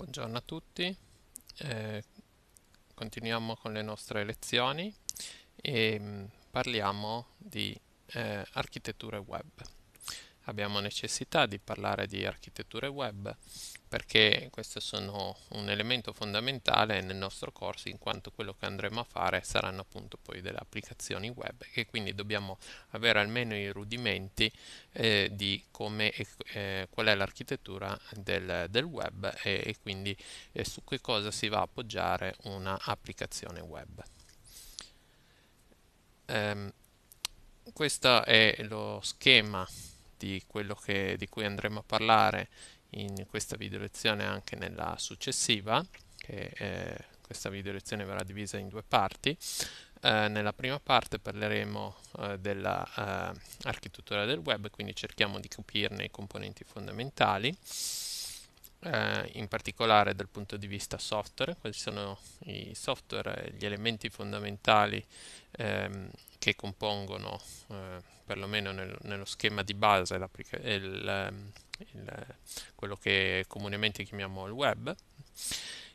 Buongiorno a tutti, eh, continuiamo con le nostre lezioni e mh, mm, parliamo di eh, architetture web abbiamo necessità di parlare di architetture web perché questo sono un elemento fondamentale nel nostro corso in quanto quello che andremo a fare saranno appunto poi delle applicazioni web e quindi dobbiamo avere almeno i rudimenti eh, di come, eh, qual è l'architettura del, del, web e, e quindi eh, su che cosa si va a appoggiare applicazione web. Um, questo è lo schema di quello che, di cui andremo a parlare in questa video lezione e anche nella successiva, che eh, questa video lezione verrà divisa in due parti. Eh, nella prima parte parleremo eh, dell'architettura eh, del web, quindi cerchiamo di capirne i componenti fondamentali. Eh, in particolare dal punto di vista software, quali sono i software, gli elementi fondamentali ehm, che compongono eh, perlomeno nel, nello schema di base il, ehm, il, quello che comunemente chiamiamo il web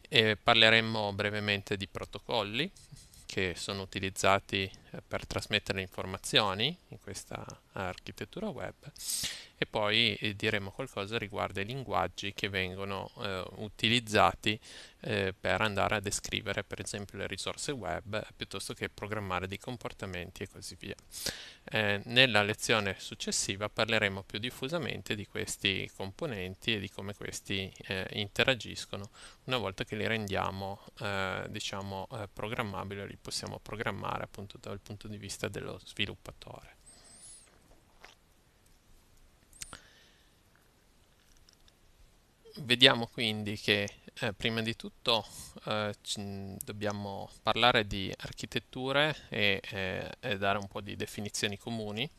e parleremo brevemente di protocolli che sono utilizzati eh, per trasmettere informazioni in questa architettura web e poi eh, diremo qualcosa riguardo ai linguaggi che vengono eh, utilizzati eh, per andare a descrivere per esempio le risorse web piuttosto che programmare dei comportamenti e così via. Eh, nella lezione successiva parleremo più diffusamente di questi componenti e di come questi eh, interagiscono una volta che li rendiamo diciamo programmabili li possiamo programmare appunto dal punto di vista dello sviluppatore. Vediamo quindi che eh, prima di tutto eh, dobbiamo parlare di architetture e, eh, e, dare un po' di definizioni comuni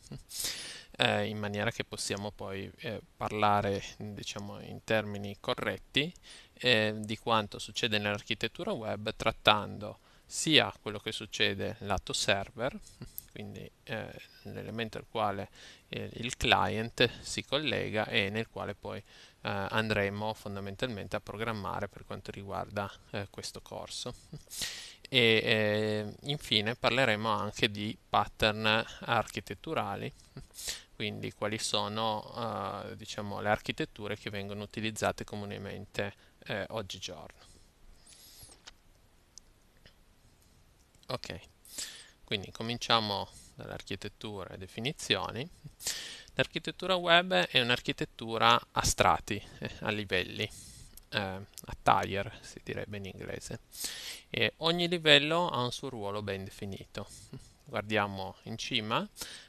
eh, in maniera che possiamo poi eh, parlare diciamo, in termini corretti eh, di quanto succede nell'architettura web trattando sia quello che succede lato server, quindi eh, l'elemento al quale eh, il client si collega e nel quale poi eh, andremo fondamentalmente a programmare per quanto riguarda eh, questo corso. E eh, infine parleremo anche di pattern architetturali, quindi quali sono eh, diciamo, le architetture che vengono utilizzate comunemente oggigiorno. Ok, quindi cominciamo dall'architettura e definizioni. L'architettura web è un'architettura a strati, eh, a livelli, eh, a tier si direbbe in inglese. E ogni livello ha un suo ruolo ben definito. Guardiamo in cima,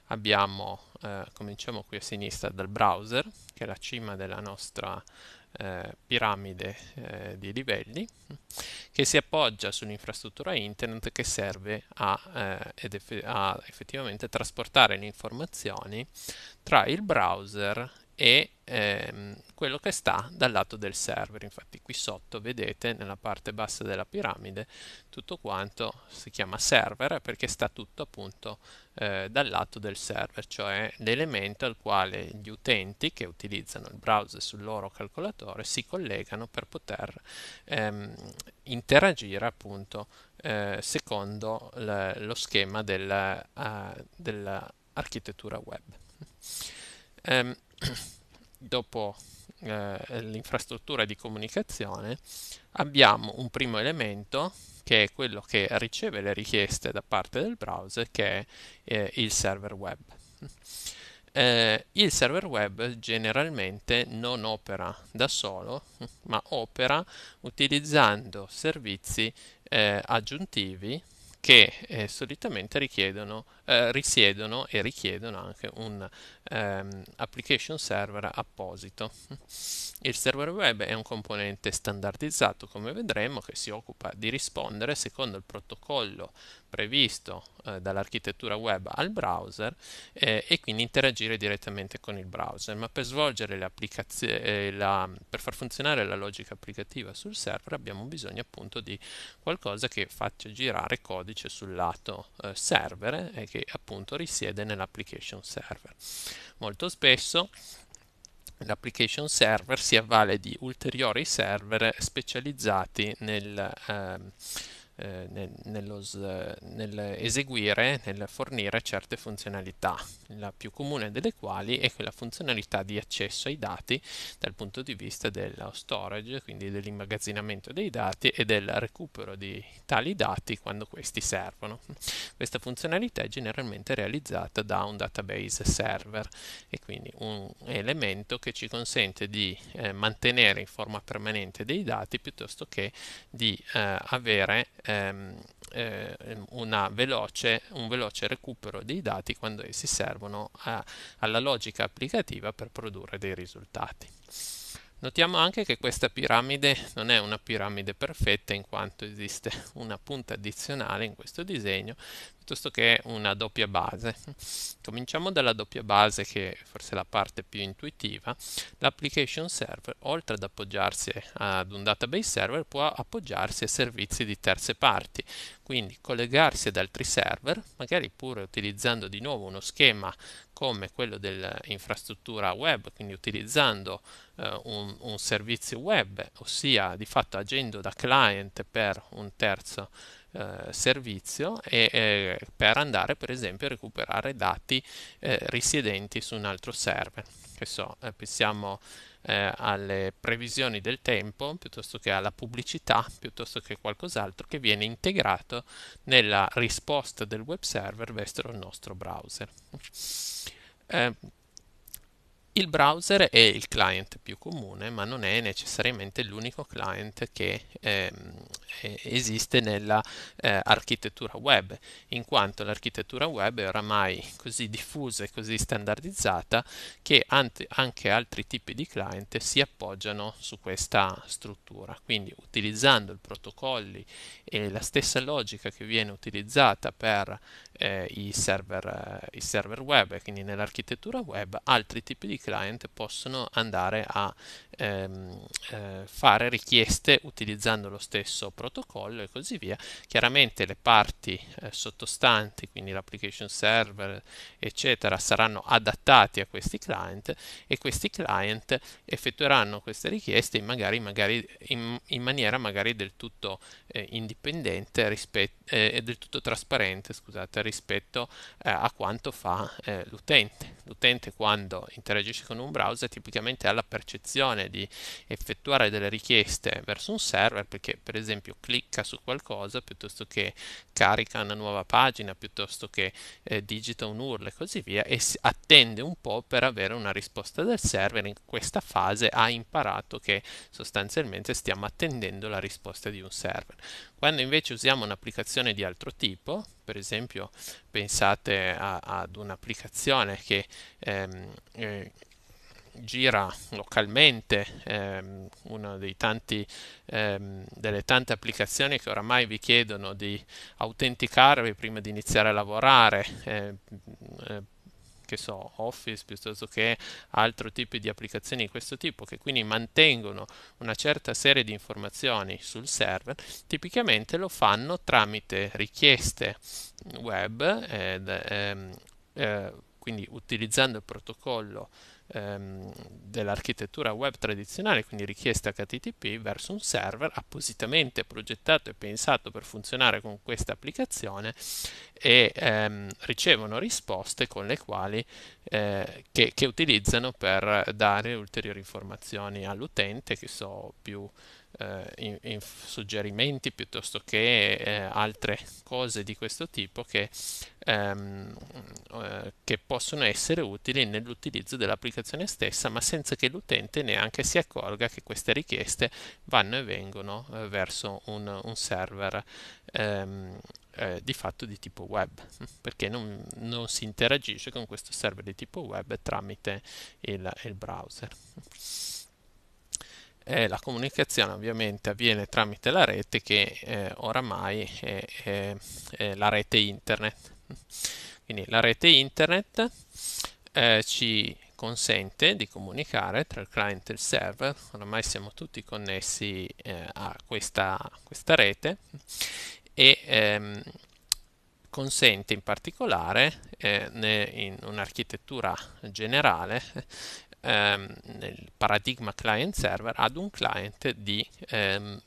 abbiamo, eh, cominciamo qui a sinistra dal browser, che è la cima della nostra eh, piramide eh, di livelli che si appoggia sull'infrastruttura internet che serve a, eh, eff a effettivamente trasportare le informazioni tra il browser e ehm, quello che sta dal lato del server. Infatti qui sotto vedete nella parte bassa della piramide tutto quanto si chiama server perché sta tutto appunto eh, dal lato del server, cioè l'elemento al quale gli utenti che utilizzano il browser sul loro calcolatore si collegano per poter ehm, interagire appunto eh, secondo lo schema eh, dell'architettura uh, dell web. Um, dopo eh, l'infrastruttura di comunicazione abbiamo un primo elemento che è quello che riceve le richieste da parte del browser che è eh, il server web. Eh, il server web generalmente non opera da solo, ma opera utilizzando servizi eh, aggiuntivi che eh, solitamente richiedono, eh, risiedono e richiedono anche un ehm, application server apposito. Il server web è un componente standardizzato, come vedremo, che si occupa di rispondere secondo il protocollo previsto eh, dall'architettura web al browser eh, e quindi interagire direttamente con il browser, ma per svolgere le applicazioni, eh, la, per far funzionare la logica applicativa sul server abbiamo bisogno appunto di qualcosa che faccia girare codice sul lato eh, server e eh, che appunto risiede nell'application server. Molto spesso l'application server si avvale di ulteriori server specializzati nel, eh, eh, nello, nell'eseguire, nel fornire certe funzionalità, la più comune delle quali è quella funzionalità di accesso ai dati dal punto di vista dello storage, quindi dell'immagazzinamento dei dati e del recupero di tali dati quando questi servono. Questa funzionalità è generalmente realizzata da un database server e quindi un elemento che ci consente di eh, mantenere in forma permanente dei dati piuttosto che di eh, avere ehm, eh, veloce, un veloce recupero dei dati quando essi servono a, alla logica applicativa per produrre dei risultati. Notiamo anche che questa piramide non è una piramide perfetta in quanto esiste una punta addizionale in questo disegno piuttosto che una doppia base. Cominciamo dalla doppia base che è forse la parte più intuitiva. L'application server oltre ad appoggiarsi ad un database server può appoggiarsi a servizi di terze parti quindi collegarsi ad altri server magari pure utilizzando di nuovo uno schema come quello dell'infrastruttura web, quindi utilizzando eh, un, un, servizio web, ossia di fatto agendo da client per un terzo eh, servizio e, eh, per andare per esempio a recuperare dati eh, risiedenti su un altro server. Che so, eh, pensiamo eh, alle previsioni del tempo, piuttosto che alla pubblicità, piuttosto che qualcos'altro che viene integrato nella risposta del web server verso il nostro browser. Eh, il browser è il client più comune, ma non è necessariamente l'unico client che ehm, eh, esiste nell'architettura eh, web, in quanto l'architettura web è oramai così diffusa e così standardizzata che anche altri tipi di client si appoggiano su questa struttura. Quindi utilizzando i protocolli e la stessa logica che viene utilizzata per eh, i, server, eh, i, server, web quindi nell'architettura web altri tipi di client possono andare a ehm, eh, fare richieste utilizzando lo stesso protocollo e così via. Chiaramente le parti eh, sottostanti, quindi l'application server eccetera, saranno adattati a questi client e questi client effettueranno queste richieste in, magari, magari, in, in maniera magari del tutto eh, indipendente eh, e eh, del tutto trasparente, scusate, rispetto eh, a quanto fa eh, l'utente. L'utente quando interagisce con un browser tipicamente ha la percezione di effettuare delle richieste verso un server perché per esempio clicca su qualcosa piuttosto che carica una nuova pagina, piuttosto che eh, digita un URL e così via e attende un po' per avere una risposta del server. In questa fase ha imparato che sostanzialmente stiamo attendendo la risposta di un server. Quando invece usiamo un'applicazione di altro tipo, per esempio pensate a, ad un'applicazione che ehm, eh, gira localmente ehm, una ehm, delle tante applicazioni che oramai vi chiedono di autenticarvi prima di iniziare a lavorare eh, eh, che so, Office piuttosto che altro tipo di applicazioni di questo tipo che quindi mantengono una certa serie di informazioni sul server, tipicamente lo fanno tramite richieste web, ed, eh, ehm, eh, quindi utilizzando il protocollo ehm, dell'architettura web tradizionale, quindi richiesta HTTP, verso un server appositamente progettato e pensato per funzionare con questa applicazione e ehm, ricevono risposte con le quali eh, che, che utilizzano per dare ulteriori informazioni all'utente che so più eh, in, in suggerimenti piuttosto che eh, altre cose di questo tipo che, ehm, eh, che possono essere utili nell'utilizzo dell'applicazione stessa, ma senza che l'utente neanche si accorga che queste richieste vanno e vengono verso un, un server ehm, eh, di fatto di tipo web perché non, non, si interagisce con questo server di tipo web tramite il, il browser eh, la comunicazione ovviamente avviene tramite la rete che eh, oramai è, è, è, la rete internet. Quindi la rete internet eh, ci consente di comunicare tra il client e il server, oramai siamo tutti connessi eh, a questa, questa, rete e ehm, consente in particolare eh, in un'architettura generale ehm, nel paradigma client-server ad un client di ehm,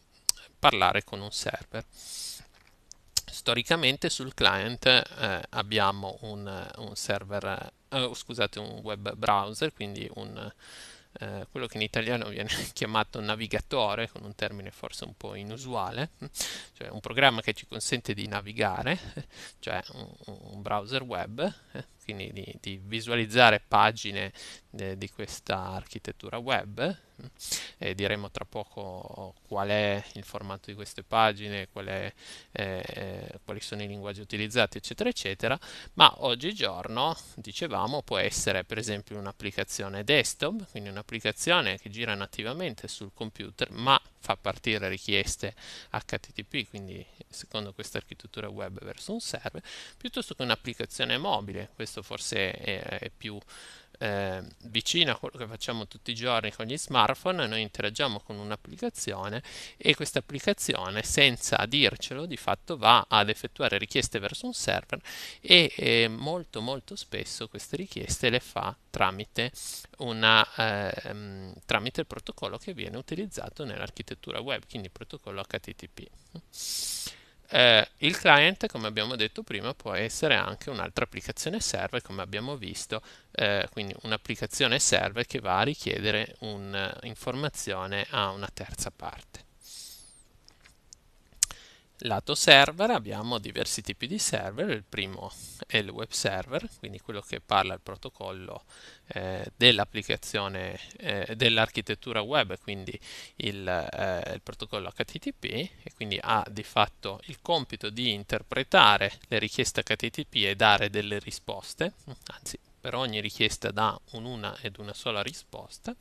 parlare con un server. Storicamente sul client eh, abbiamo un, un server, eh, scusate, un web browser, quindi un, eh, quello che in italiano viene chiamato navigatore, con un termine forse un po' inusuale, cioè un programma che ci consente di navigare, cioè un, un browser web, eh, quindi di, di visualizzare pagine de, eh, di questa architettura web eh, e diremo tra poco qual è il formato di queste pagine, qual è, eh, eh, quali sono i linguaggi utilizzati, eccetera, eccetera, ma oggigiorno, dicevamo, può essere per esempio un'applicazione desktop, quindi un'applicazione che gira nativamente sul computer, ma fa partire richieste HTTP, quindi secondo questa architettura web verso un server, piuttosto che un'applicazione mobile, questo forse è, è più eh, vicino a quello che facciamo tutti i giorni con gli smartphone, noi interagiamo con un'applicazione e questa applicazione senza dircelo di fatto va ad effettuare richieste verso un server e eh, molto molto spesso queste richieste le fa tramite, una, eh, mm, tramite il protocollo che viene utilizzato nell'architettura web, quindi il protocollo HTTP. Eh, il client, come abbiamo detto prima, può essere anche un'altra applicazione server, come abbiamo visto, eh, quindi un'applicazione server che va a richiedere un'informazione a una terza parte. Lato server abbiamo diversi tipi di server, il primo è il web server, quindi quello che parla il protocollo eh, dell'applicazione eh, dell'architettura web, quindi il, eh, il, protocollo HTTP e quindi ha di fatto il compito di interpretare le richieste HTTP e dare delle risposte, anzi per ogni richiesta dà un'una ed una sola risposta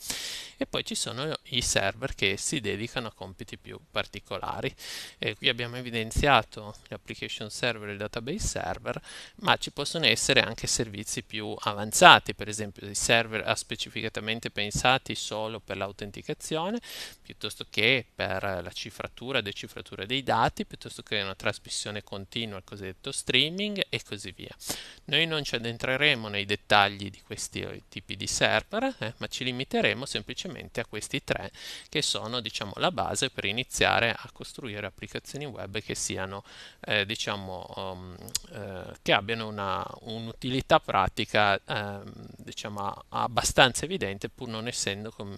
e poi ci sono i server che si dedicano a compiti più particolari. E qui abbiamo evidenziato l'application server e il database server, ma ci possono essere anche servizi più avanzati, per esempio dei server specificatamente pensati solo per l'autenticazione, piuttosto che per la cifratura e decifratura dei dati, piuttosto che una trasmissione continua, il cosiddetto streaming e così via. Noi non ci addentreremo nei dettagli dettagli di questi eh, tipi di server, eh, ma ci limiteremo semplicemente a questi tre che sono diciamo, la base per iniziare a costruire applicazioni web che, siano, eh, diciamo, um, eh, che abbiano un'utilità un pratica ehm, diciamo, abbastanza evidente pur non essendo com,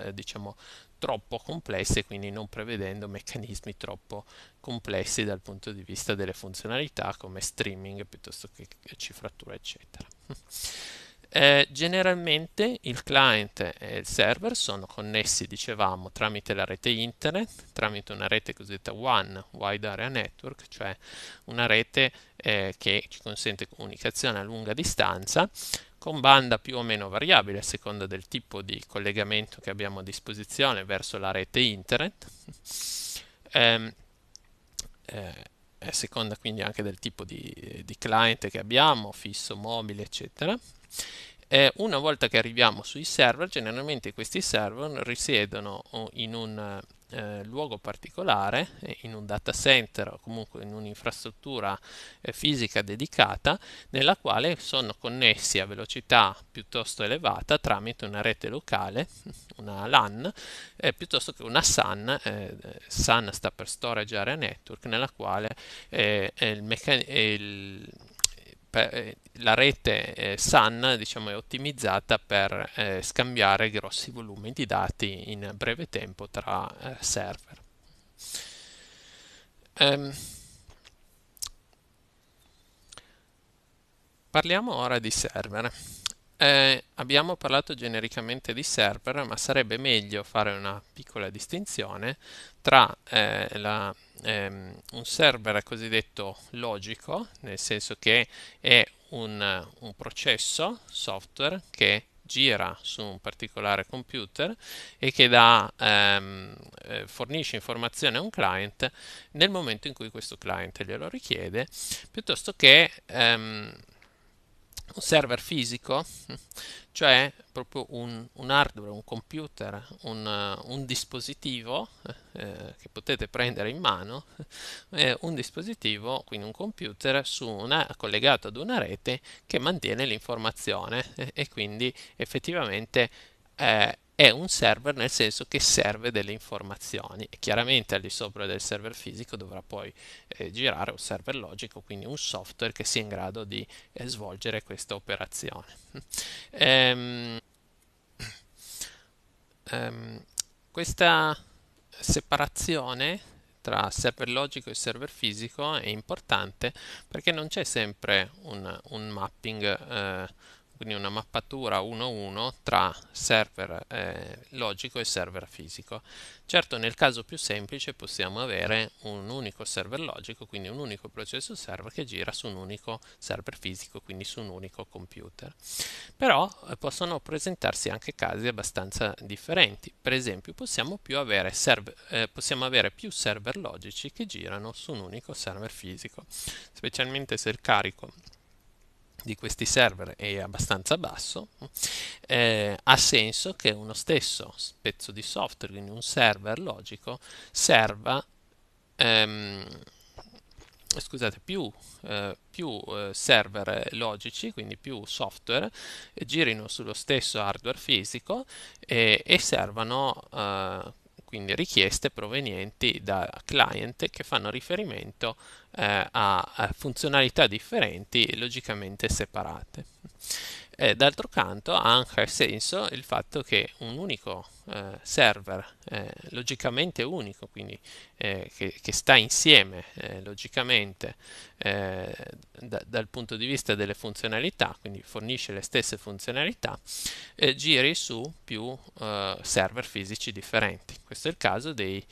eh, diciamo, troppo complesse quindi non prevedendo meccanismi troppo complessi dal punto di vista delle funzionalità come streaming piuttosto che cifratura eccetera. Eh, generalmente il client e il server sono connessi, dicevamo, tramite la rete internet, tramite una rete cosiddetta One Wide Area Network, cioè una rete eh, che ci consente comunicazione a lunga distanza con banda più o meno variabile a seconda del tipo di collegamento che abbiamo a disposizione verso la rete internet. Ehm, eh, a seconda quindi anche del tipo di, di client che abbiamo, fisso, mobile, eccetera. Eh, una volta che arriviamo sui server, generalmente questi server risiedono in un eh, luogo particolare, eh, in un data center o comunque in un'infrastruttura eh, fisica dedicata, nella quale sono connessi a velocità piuttosto elevata tramite una rete locale, una LAN, eh, piuttosto che una SAN, eh, SAN sta per Storage Area Network, nella quale eh, il meccanismo per, eh, la rete eh, SAN diciamo, è ottimizzata per eh, scambiare grossi volumi di dati in breve tempo tra eh, server. Um, parliamo ora di server. Eh, abbiamo parlato genericamente di server, ma sarebbe meglio fare una piccola distinzione tra eh, la, ehm, un server cosiddetto logico, nel senso che è un, un processo software che gira su un particolare computer e che dà, ehm, eh, fornisce informazioni a un client nel momento in cui questo client glielo richiede, piuttosto che ehm, un server fisico, cioè proprio un, un hardware, un computer, un, un dispositivo eh, che potete prendere in mano, eh, un dispositivo, quindi un computer una, collegato ad una rete che mantiene l'informazione eh, e quindi effettivamente eh, è un server nel senso che serve delle informazioni e chiaramente al di sopra del server fisico dovrà poi eh, girare un server logico, quindi un software che sia in grado di eh, svolgere questa operazione. ehm, ehm, questa separazione tra server logico e server fisico è importante perché non c'è sempre un, un mapping eh, quindi una mappatura 1-1 tra server eh, logico e server fisico. Certo nel caso più semplice possiamo avere un unico server logico, quindi un unico processo server che gira su un unico server fisico, quindi su un unico computer. Però eh, possono presentarsi anche casi abbastanza differenti, per esempio possiamo, avere, server, eh, possiamo avere più server logici che girano su un unico server fisico, specialmente se il carico di questi server è abbastanza basso, eh, ha senso che uno stesso pezzo di software, in un server logico, serva ehm, scusate, più, eh, più eh, server logici, quindi più software, girino sullo stesso hardware fisico e, e servano eh, quindi richieste provenienti da client che fanno riferimento a eh, a funzionalità differenti logicamente separate. Eh, d'altro canto ha anche senso il fatto che un unico eh, server eh, logicamente unico, quindi eh, che, che, sta insieme eh, logicamente eh, da, dal punto di vista delle funzionalità, quindi fornisce le stesse funzionalità, giri su più eh, server fisici differenti. Questo è il caso dei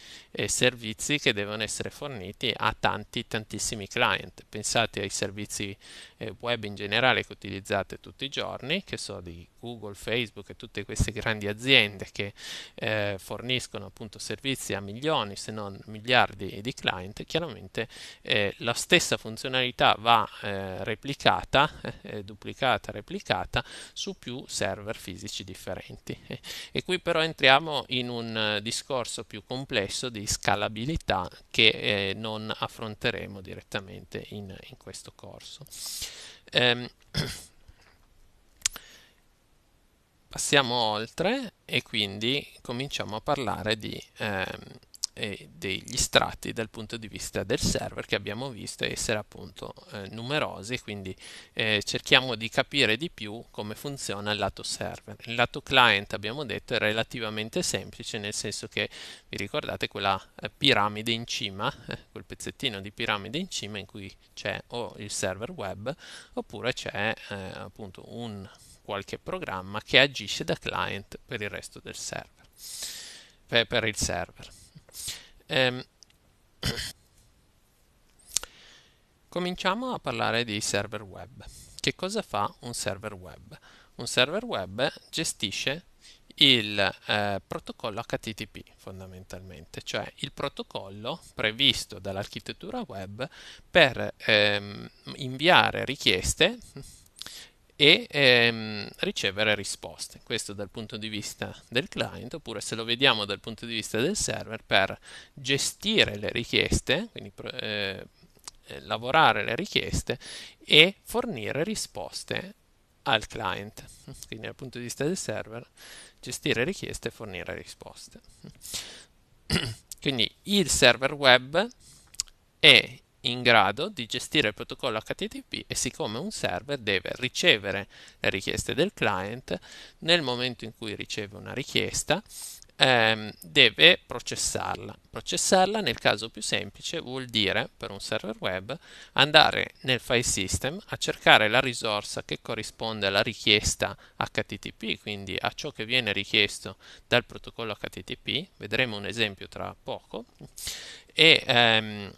servizi che devono essere forniti a tanti, tantissimi client. Pensate ai servizi web in generale che utilizzate tutti i giorni, che so di Google, Facebook e tutte queste grandi aziende che eh, forniscono appunto servizi a milioni se non miliardi di client, chiaramente eh, la stessa funzionalità va eh, replicata, eh, eh, duplicata, replicata su più server fisici differenti. E qui però entriamo in un discorso più complesso di scalabilità che eh, non affronteremo direttamente in, in questo corso. Um, passiamo oltre e quindi cominciamo a parlare di, ehm, degli strati dal punto di vista del server che abbiamo visto essere appunto eh, numerosi quindi eh, cerchiamo di capire di più come funziona il lato server il lato client abbiamo detto è relativamente semplice nel senso che vi ricordate quella eh, piramide in cima eh, quel pezzettino di piramide in cima in cui c'è o il server web oppure c'è eh, appunto un qualche programma che agisce da client per il resto del server, per, per il server. Ehm. Cominciamo a parlare di server web. Che cosa fa un server web? Un server web gestisce il eh, protocollo HTTP fondamentalmente, cioè il protocollo previsto dall'architettura web per ehm, inviare richieste e ehm, ricevere risposte. Questo dal punto di vista del client, oppure se lo vediamo dal punto di vista del server, per gestire le richieste, quindi eh, eh, lavorare le richieste e fornire risposte al client. Quindi dal punto di vista del server, gestire richieste e fornire risposte. Quindi il server web è in grado di gestire il protocollo HTTP e siccome un server deve ricevere le richieste del client, nel momento in cui riceve una richiesta ehm, deve processarla. Processarla nel caso più semplice vuol dire per un server web andare nel file system a cercare la risorsa che corrisponde alla richiesta HTTP, quindi a ciò che viene richiesto dal protocollo HTTP, vedremo un esempio tra poco, e ehm,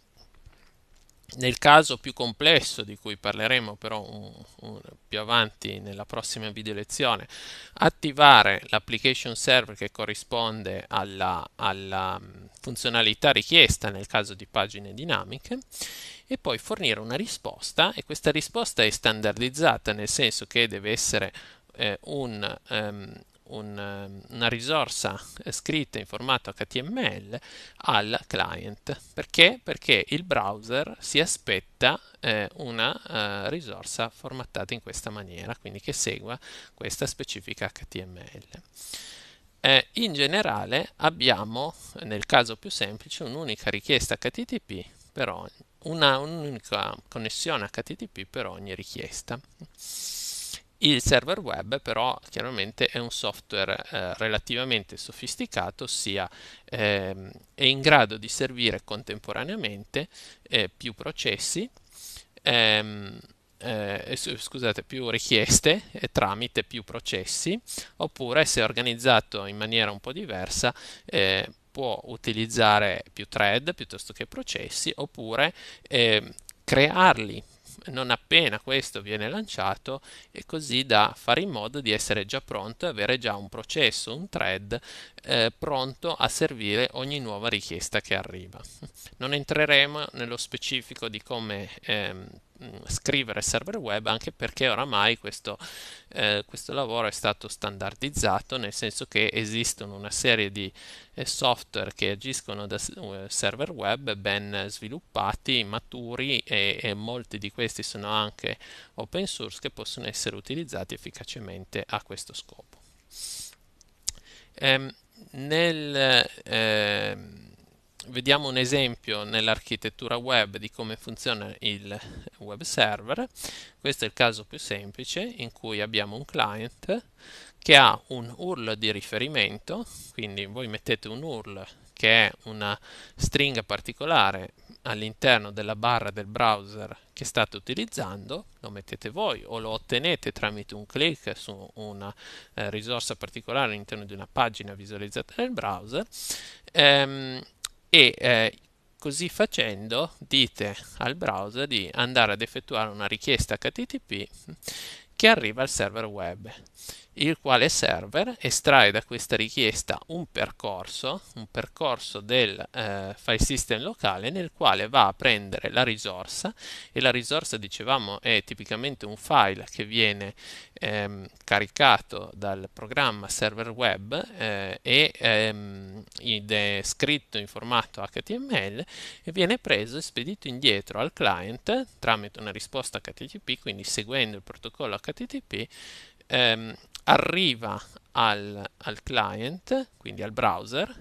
nel caso più complesso, di cui parleremo però un, un, più avanti nella prossima video lezione, attivare l'application server che corrisponde alla, alla mm, funzionalità richiesta nel caso di pagine dinamiche e poi fornire una risposta e questa risposta è standardizzata nel senso che deve essere eh, un, um, un, ehm, una risorsa eh, scritta in formato HTML al client. Perché? Perché il browser si aspetta eh, una eh, risorsa formattata in questa maniera, quindi che segua questa specifica HTML. Eh, in generale abbiamo, nel caso più semplice, un'unica richiesta HTTP per ogni, una, un'unica connessione HTTP per ogni richiesta. Il server web però chiaramente è un software eh, relativamente sofisticato, ossia eh, è in grado di servire contemporaneamente eh, più processi, ehm, eh, scusate, più richieste eh, tramite più processi, oppure se organizzato in maniera un po' diversa eh, può utilizzare più thread piuttosto che processi, oppure ehm, crearli non appena questo viene lanciato è così da fare in modo di essere già pronto e avere già un processo, un thread eh, pronto a servire ogni nuova richiesta che arriva. Non entreremo nello specifico di come ehm, scrivere server web anche perché oramai questo, eh, questo lavoro è stato standardizzato nel senso che esistono una serie di eh, software che agiscono da eh, server web ben sviluppati, maturi e, e molti di questi sono anche open source che possono essere utilizzati efficacemente a questo scopo. Ehm, nel, ehm, vediamo un esempio nell'architettura web di come funziona il web server. Questo è il caso più semplice in cui abbiamo un client che ha un URL di riferimento, quindi voi mettete un URL che è una stringa particolare all'interno della barra del browser che state utilizzando, lo mettete voi o lo ottenete tramite un clic su una eh, risorsa particolare all'interno di una pagina visualizzata nel browser. Ehm, e eh, così facendo dite al browser di andare ad effettuare una richiesta HTTP che arriva al server web il quale server estrae da questa richiesta un percorso, un percorso del eh, file system locale nel quale va a prendere la risorsa e la risorsa dicevamo è tipicamente un file che viene ehm, caricato dal programma server web eh, e ehm, ed è scritto in formato HTML e viene preso e spedito indietro al client tramite una risposta HTTP quindi seguendo il protocollo HTTP ehm, arriva al, al client, quindi al browser,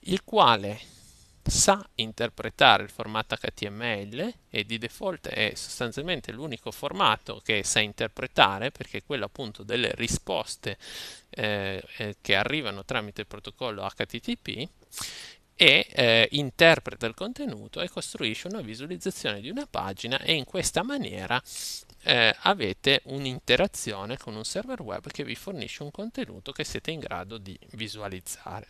il quale sa interpretare il formato HTML e di default è sostanzialmente l'unico formato che sa interpretare perché è quello appunto delle risposte eh, eh che arrivano tramite il protocollo HTTP e eh, interpreta il contenuto e costruisce una visualizzazione di una pagina e in questa maniera eh, avete un'interazione con un server web che vi fornisce un contenuto che siete in grado di visualizzare.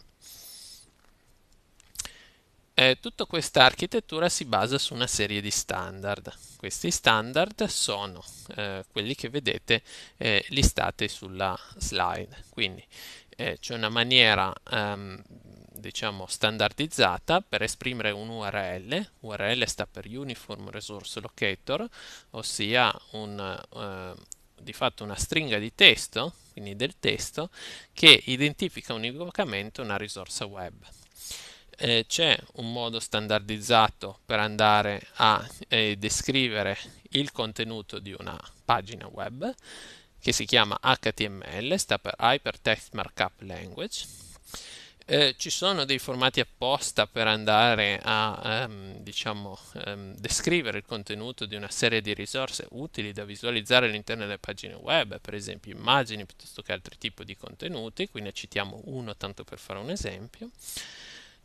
Eh, tutta questa architettura si basa su una serie di standard. Questi standard sono eh, quelli che vedete eh, listati sulla slide. Quindi eh, c'è una maniera ehm, diciamo standardizzata per esprimere un URL, URL sta per Uniform Resource Locator, ossia un, eh, di fatto una stringa di testo, quindi del testo, che identifica univocamente una risorsa web. Eh, c'è un modo standardizzato per andare a eh, descrivere il contenuto di una pagina web che si chiama HTML, sta per Hypertext Markup Language eh, ci sono dei formati apposta per andare a ehm, diciamo, ehm, descrivere il contenuto di una serie di risorse utili da visualizzare all'interno delle pagine web, per esempio immagini piuttosto che altri tipi di contenuti, qui ne citiamo uno tanto per fare un esempio.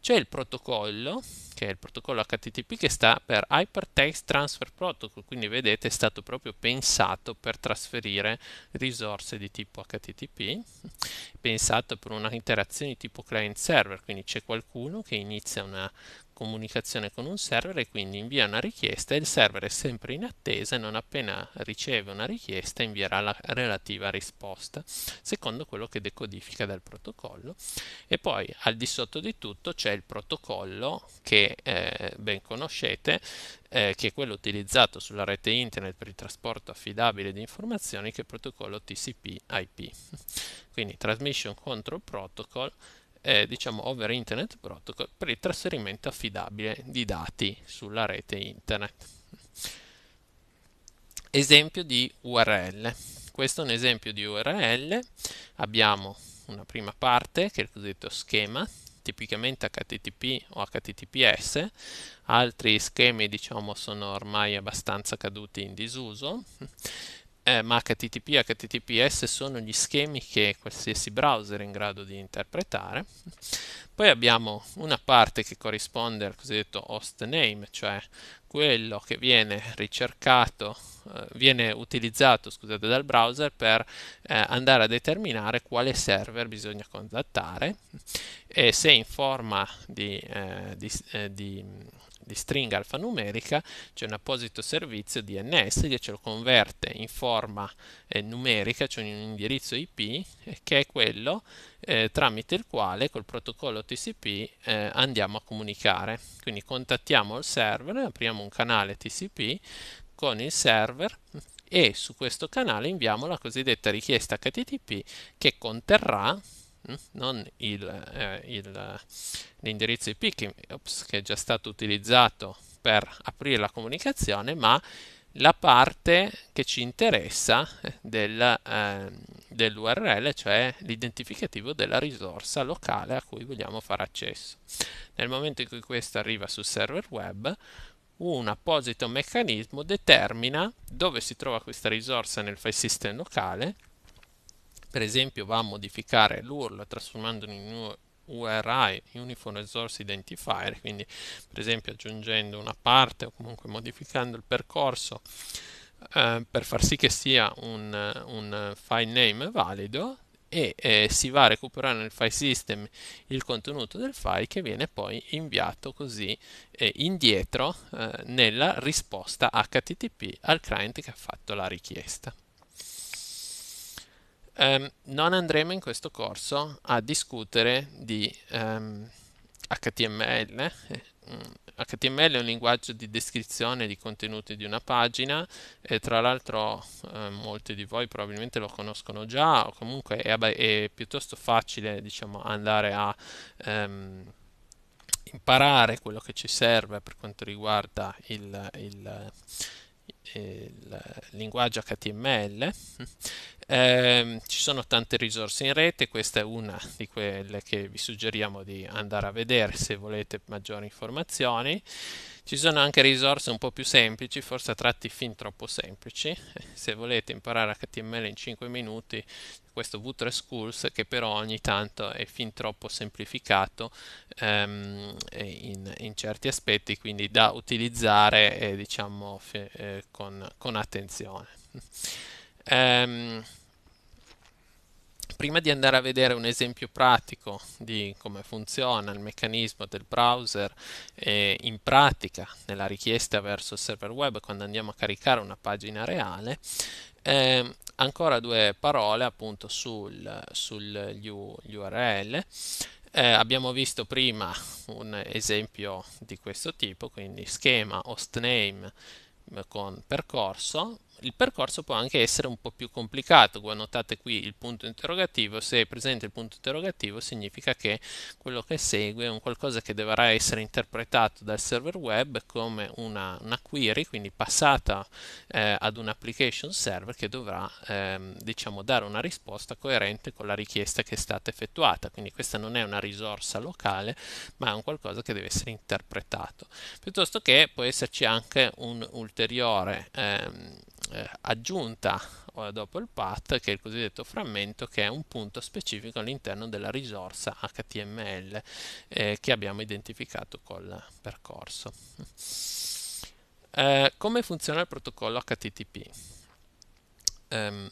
C'è il protocollo, che è il protocollo HTTP che sta per Hypertext Transfer Protocol, quindi vedete è stato proprio pensato per trasferire risorse di tipo HTTP, pensato per una interazione di tipo client server, quindi c'è qualcuno che inizia una comunicazione con un server e quindi invia una richiesta e il server è sempre in attesa e non appena riceve una richiesta invierà la relativa risposta secondo quello che decodifica dal protocollo e poi al di sotto di tutto c'è il protocollo che eh, ben conoscete eh, che è quello utilizzato sulla rete internet per il trasporto affidabile di informazioni che è il protocollo TCP IP quindi Transmission Control Protocol eh, diciamo over internet protocol per il trasferimento affidabile di dati sulla rete internet esempio di url questo è un esempio di url abbiamo una prima parte che è il cosiddetto schema tipicamente HTTP o HTTPS, altri schemi diciamo sono ormai abbastanza caduti in disuso eh, ma HTTP e HTTPS sono gli schemi che qualsiasi browser è in grado di interpretare. Poi abbiamo una parte che corrisponde al cosiddetto host name, cioè quello che viene ricercato, eh, viene utilizzato scusate, dal browser per eh, andare a determinare quale server bisogna contattare e se in forma di, eh, di, eh, di di stringa alfanumerica c'è un apposito servizio DNS che ce lo converte in forma eh, numerica, cioè in un indirizzo IP, eh, che è quello eh, tramite il quale col protocollo TCP eh, andiamo a comunicare. Quindi contattiamo il server, apriamo un canale TCP con il server e su questo canale inviamo la cosiddetta richiesta HTTP che conterrà Mm? non il, eh, il, l'indirizzo IP che, ops, che, è già stato utilizzato per aprire la comunicazione, ma la parte che ci interessa eh, del, eh, dell'URL, cioè l'identificativo della risorsa locale a cui vogliamo fare accesso. Nel momento in cui questo arriva sul server web, un apposito meccanismo determina dove si trova questa risorsa nel file system locale per esempio va a modificare l'URL trasformandolo in URI, Uniform Resource Identifier, quindi per esempio aggiungendo una parte o comunque modificando il percorso eh, per far sì che sia un, un file name valido e eh, si va a recuperare nel file system il contenuto del file che viene poi inviato così eh, indietro eh, nella risposta HTTP al client che ha fatto la richiesta. Um, non andremo in questo corso a discutere di um, ehm, HTML. HTML eh? mm, è un linguaggio di descrizione di contenuti di una pagina e tra l'altro eh, molti di voi probabilmente lo conoscono già o comunque è, è piuttosto facile diciamo, andare a ehm, imparare quello che ci serve per quanto riguarda il, il eh, il linguaggio HTML. Eh, ci sono tante risorse in rete, questa è una di quelle che vi suggeriamo di andare a vedere se volete maggiori informazioni. Ci sono anche risorse un po' più semplici, forse a tratti fin troppo semplici. Se volete imparare HTML in 5 minuti, questo V3 Schools che però ogni tanto è fin troppo semplificato ehm, in, in, certi aspetti, quindi da utilizzare eh, diciamo, eh, con, con, attenzione. Ehm, prima di andare a vedere un esempio pratico di come funziona il meccanismo del browser eh, in pratica nella richiesta verso il server web quando andiamo a caricare una pagina reale, eh, ancora due parole appunto sul, sugli URL. Eh, abbiamo visto prima un esempio di questo tipo, quindi schema hostname con percorso il percorso può anche essere un po' più complicato. Guarda, notate qui il punto interrogativo, se è presente il punto interrogativo significa che quello che segue è un qualcosa che dovrà essere interpretato dal server web come una, una query, quindi passata eh, ad un application server che dovrà ehm, diciamo dare una risposta coerente con la richiesta che è stata effettuata. Quindi questa non è una risorsa locale, ma è un qualcosa che deve essere interpretato. Piuttosto che può esserci anche un ulteriore ehm, eh, aggiunta eh, dopo il path che è il cosiddetto frammento che è un punto specifico all'interno della risorsa HTML eh, che abbiamo identificato col percorso. Eh, come funziona il protocollo HTTP? Um, ehm,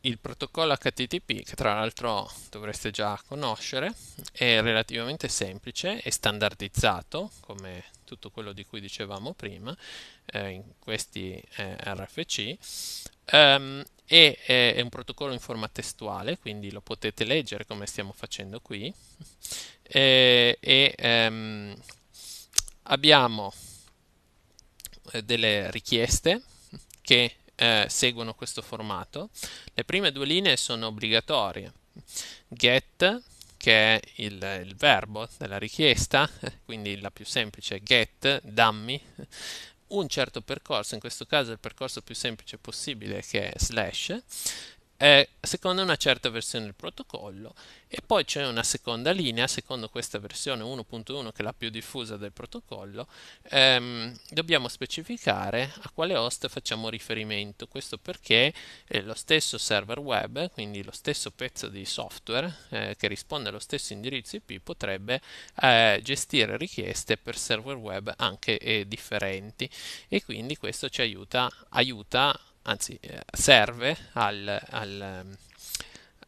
il protocollo HTTP, che tra l'altro dovreste già conoscere, è relativamente semplice e standardizzato come tutto quello di cui dicevamo prima, eh, in questi eh, RFC, um, ehm, e eh, è un protocollo in forma testuale, quindi lo potete leggere come stiamo facendo qui, eh, e, e um, abbiamo eh, delle richieste che eh, seguono questo formato. Le prime due linee sono obbligatorie. Get che è il, il verbo della richiesta, quindi la più semplice è get, dammi, un certo percorso, in questo caso il percorso più semplice possibile che è slash, è secondo una certa versione del protocollo e poi c'è una seconda linea, secondo questa versione 1.1 che è la più diffusa del protocollo, ehm, dobbiamo specificare a quale host facciamo riferimento, questo perché eh, lo stesso server web, quindi lo stesso pezzo di software eh, che risponde allo stesso indirizzo IP potrebbe eh, gestire richieste per server web anche eh, differenti e quindi questo ci aiuta, aiuta anzi eh, serve al, al, ehm,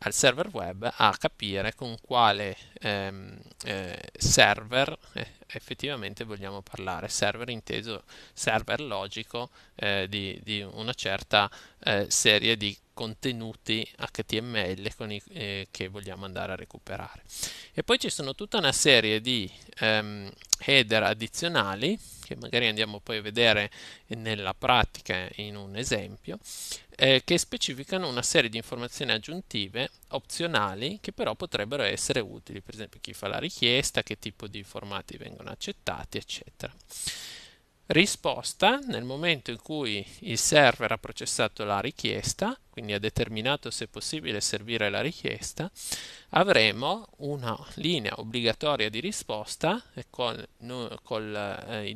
al, server web a capire con quale ehm, eh, server, eh, effettivamente vogliamo parlare, server inteso server logico eh, di, di, una certa eh, serie di contenuti HTML i, eh, che vogliamo andare a recuperare. E poi ci sono tutta una serie di ehm, header addizionali che magari andiamo poi a vedere nella pratica in un esempio, eh, che specificano una serie di informazioni aggiuntive opzionali che però potrebbero essere utili, per esempio chi fa la richiesta, che tipo di formati vengono accettati, eccetera. Risposta, nel momento in cui il server ha processato la richiesta, quindi ha determinato se è possibile servire la richiesta, avremo una linea obbligatoria di risposta con, col eh,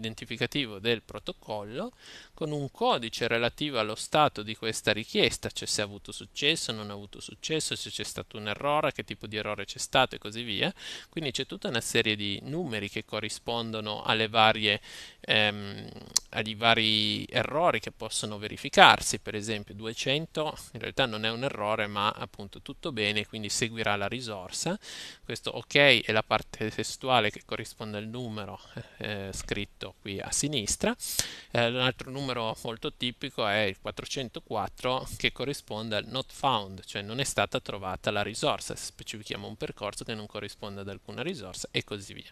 del protocollo con un codice relativo allo stato di questa richiesta, cioè se ha avuto successo, non ha avuto successo, se c'è stato un errore, che tipo di errore c'è stato e così via. Quindi c'è tutta una serie di numeri che corrispondono alle varie, ehm, agli vari errori che possono verificarsi, per esempio 200 in realtà non è un errore ma appunto tutto bene, quindi seguirà la risposta risorsa, questo ok è la parte testuale che corrisponde al numero eh, eh, scritto qui a sinistra, eh, un altro numero molto tipico è il 404 che corrisponde al not found, cioè non è stata trovata la risorsa, specifichiamo un percorso che non corrisponde ad alcuna risorsa e così via.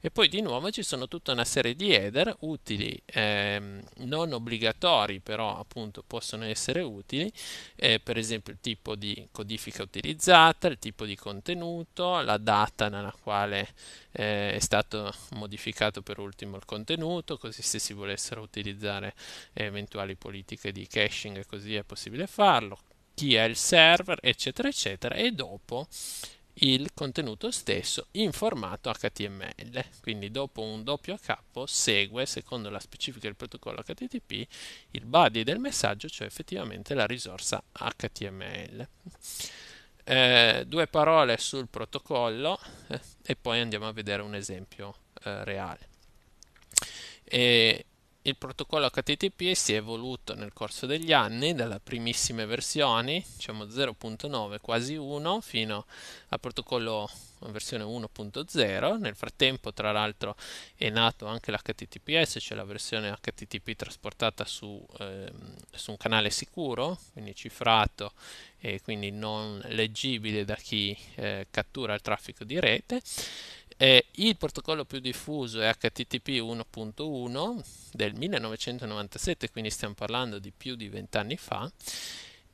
E poi di nuovo ci sono tutta una serie di header utili, ehm, non obbligatori, però appunto possono essere utili, eh, per esempio il tipo di codifica utilizzata, il tipo di contenuto, la data nella quale eh, è stato modificato per ultimo il contenuto, così se si volessero utilizzare eh, eventuali politiche di caching e così è possibile farlo chi è il server, eccetera, eccetera, e dopo il contenuto stesso in formato HTML. Quindi dopo un doppio K segue, secondo la specifica del protocollo HTTP, il body del messaggio, cioè effettivamente la risorsa HTML. Eh, due parole sul protocollo eh, e poi andiamo a vedere un esempio eh, reale. E il protocollo HTTP si è evoluto nel corso degli anni, dalle primissime versioni, diciamo 0.9, quasi 1, fino al protocollo versione 1.0. Nel frattempo, tra l'altro, è nato anche l'HTTPS, cioè la versione HTTP trasportata su, eh, su un canale sicuro, quindi cifrato e quindi non leggibile da chi eh, cattura il traffico di rete. E il protocollo più diffuso è HTTP 1.1 del 1997, quindi stiamo parlando di più di vent'anni fa,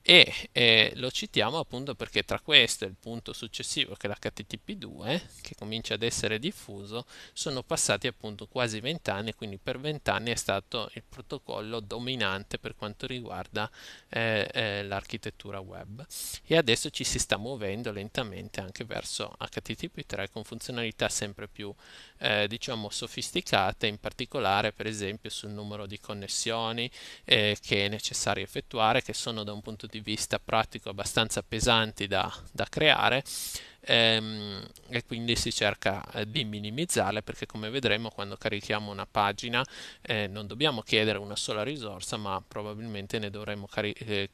e eh, lo citiamo appunto perché tra questo e il punto successivo che è l'HTTP2 che comincia ad essere diffuso sono passati appunto quasi vent'anni quindi per vent'anni è stato il protocollo dominante per quanto riguarda eh, eh, l'architettura web e adesso ci si sta muovendo lentamente anche verso HTTP3 con funzionalità sempre più eh, diciamo sofisticate in particolare per esempio sul numero di connessioni eh, che è necessario effettuare che sono da un punto di di vista pratico abbastanza pesanti da, da creare ehm, e quindi si cerca eh, di minimizzarle perché come vedremo quando carichiamo una pagina eh, non dobbiamo chiedere una sola risorsa ma probabilmente ne dovremo eh,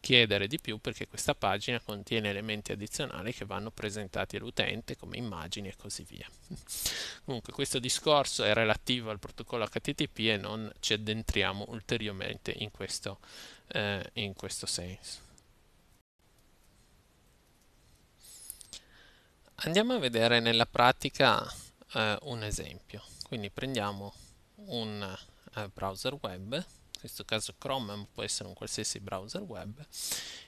chiedere di più perché questa pagina contiene elementi addizionali che vanno presentati all'utente come immagini e così via. Comunque questo discorso è relativo al protocollo HTTP e non ci addentriamo ulteriormente in questo eh, in questo senso. Andiamo a vedere nella pratica eh, un esempio. Quindi prendiamo un eh, browser web, in questo caso Chrome ma può essere un qualsiasi browser web,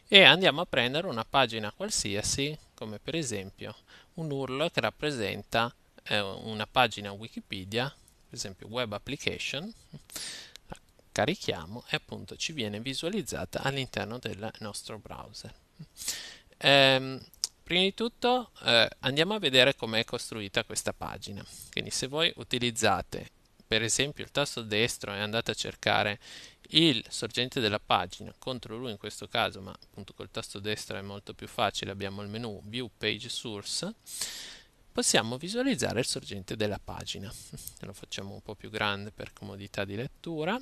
e andiamo a prendere una pagina qualsiasi, come per esempio un URL che rappresenta eh, una pagina Wikipedia, per esempio Web Application, carichiamo e appunto ci viene visualizzata all'interno del nostro browser. Ehm, prima di tutto eh, andiamo a vedere com'è costruita questa pagina. Quindi se voi utilizzate per esempio il tasto destro e andate a cercare il sorgente della pagina, contro lui in questo caso, ma appunto col tasto destro è molto più facile, abbiamo il menu View Page Source, possiamo visualizzare il sorgente della pagina. Lo facciamo un po' più grande per comodità di lettura,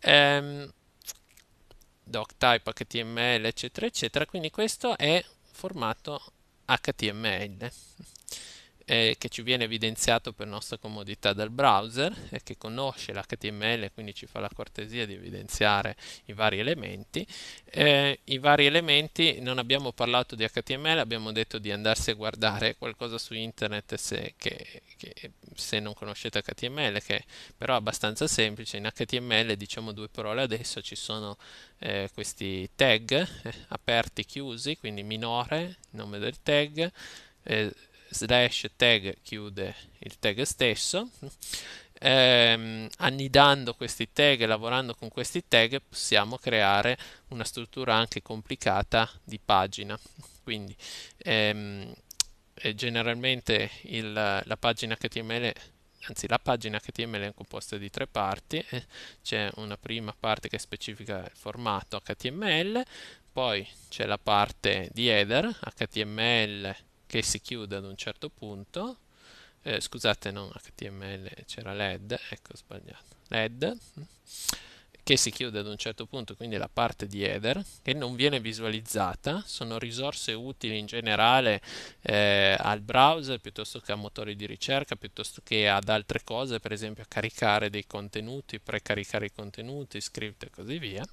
ehm, doc type html eccetera eccetera quindi questo è formato html eh, che ci viene evidenziato per nostra comodità dal browser e che conosce l'HTML e quindi ci fa la cortesia di evidenziare i vari elementi. Eh, I vari elementi non abbiamo parlato di HTML, abbiamo detto di andarsi a guardare qualcosa su internet se, che, che, se non conoscete HTML, che però è abbastanza semplice. In HTML diciamo due parole adesso, ci sono eh, questi tag eh, aperti, chiusi, quindi minore, nome del tag eh, slash tag chiude il tag stesso. Ehm, annidando questi tag e lavorando con questi tag possiamo creare una struttura anche complicata di pagina. Quindi ehm, eh, generalmente il, la pagina HTML anzi la pagina HTML è composta di tre parti, eh. c'è una prima parte che specifica il formato HTML, poi c'è la parte di header HTML che si chiude ad un certo punto eh, scusate non HTML c'era LED ecco sbagliato LED che si chiude ad un certo punto, quindi la parte di header, che non viene visualizzata, sono risorse utili in generale eh, al browser piuttosto che a motori di ricerca, piuttosto che ad altre cose, per esempio a caricare dei contenuti, precaricare i contenuti, script e così via.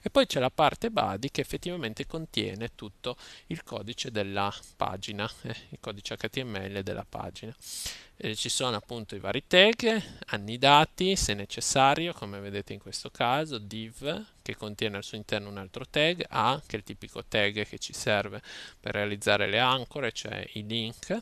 E poi c'è la parte body che effettivamente contiene tutto il codice della pagina, eh, il codice HTML della pagina eh, ci sono appunto i vari tag, annidati se necessario, come vedete in questo caso, div che contiene al suo interno un altro tag, a che è il tipico tag che ci serve per realizzare le ancore, cioè i link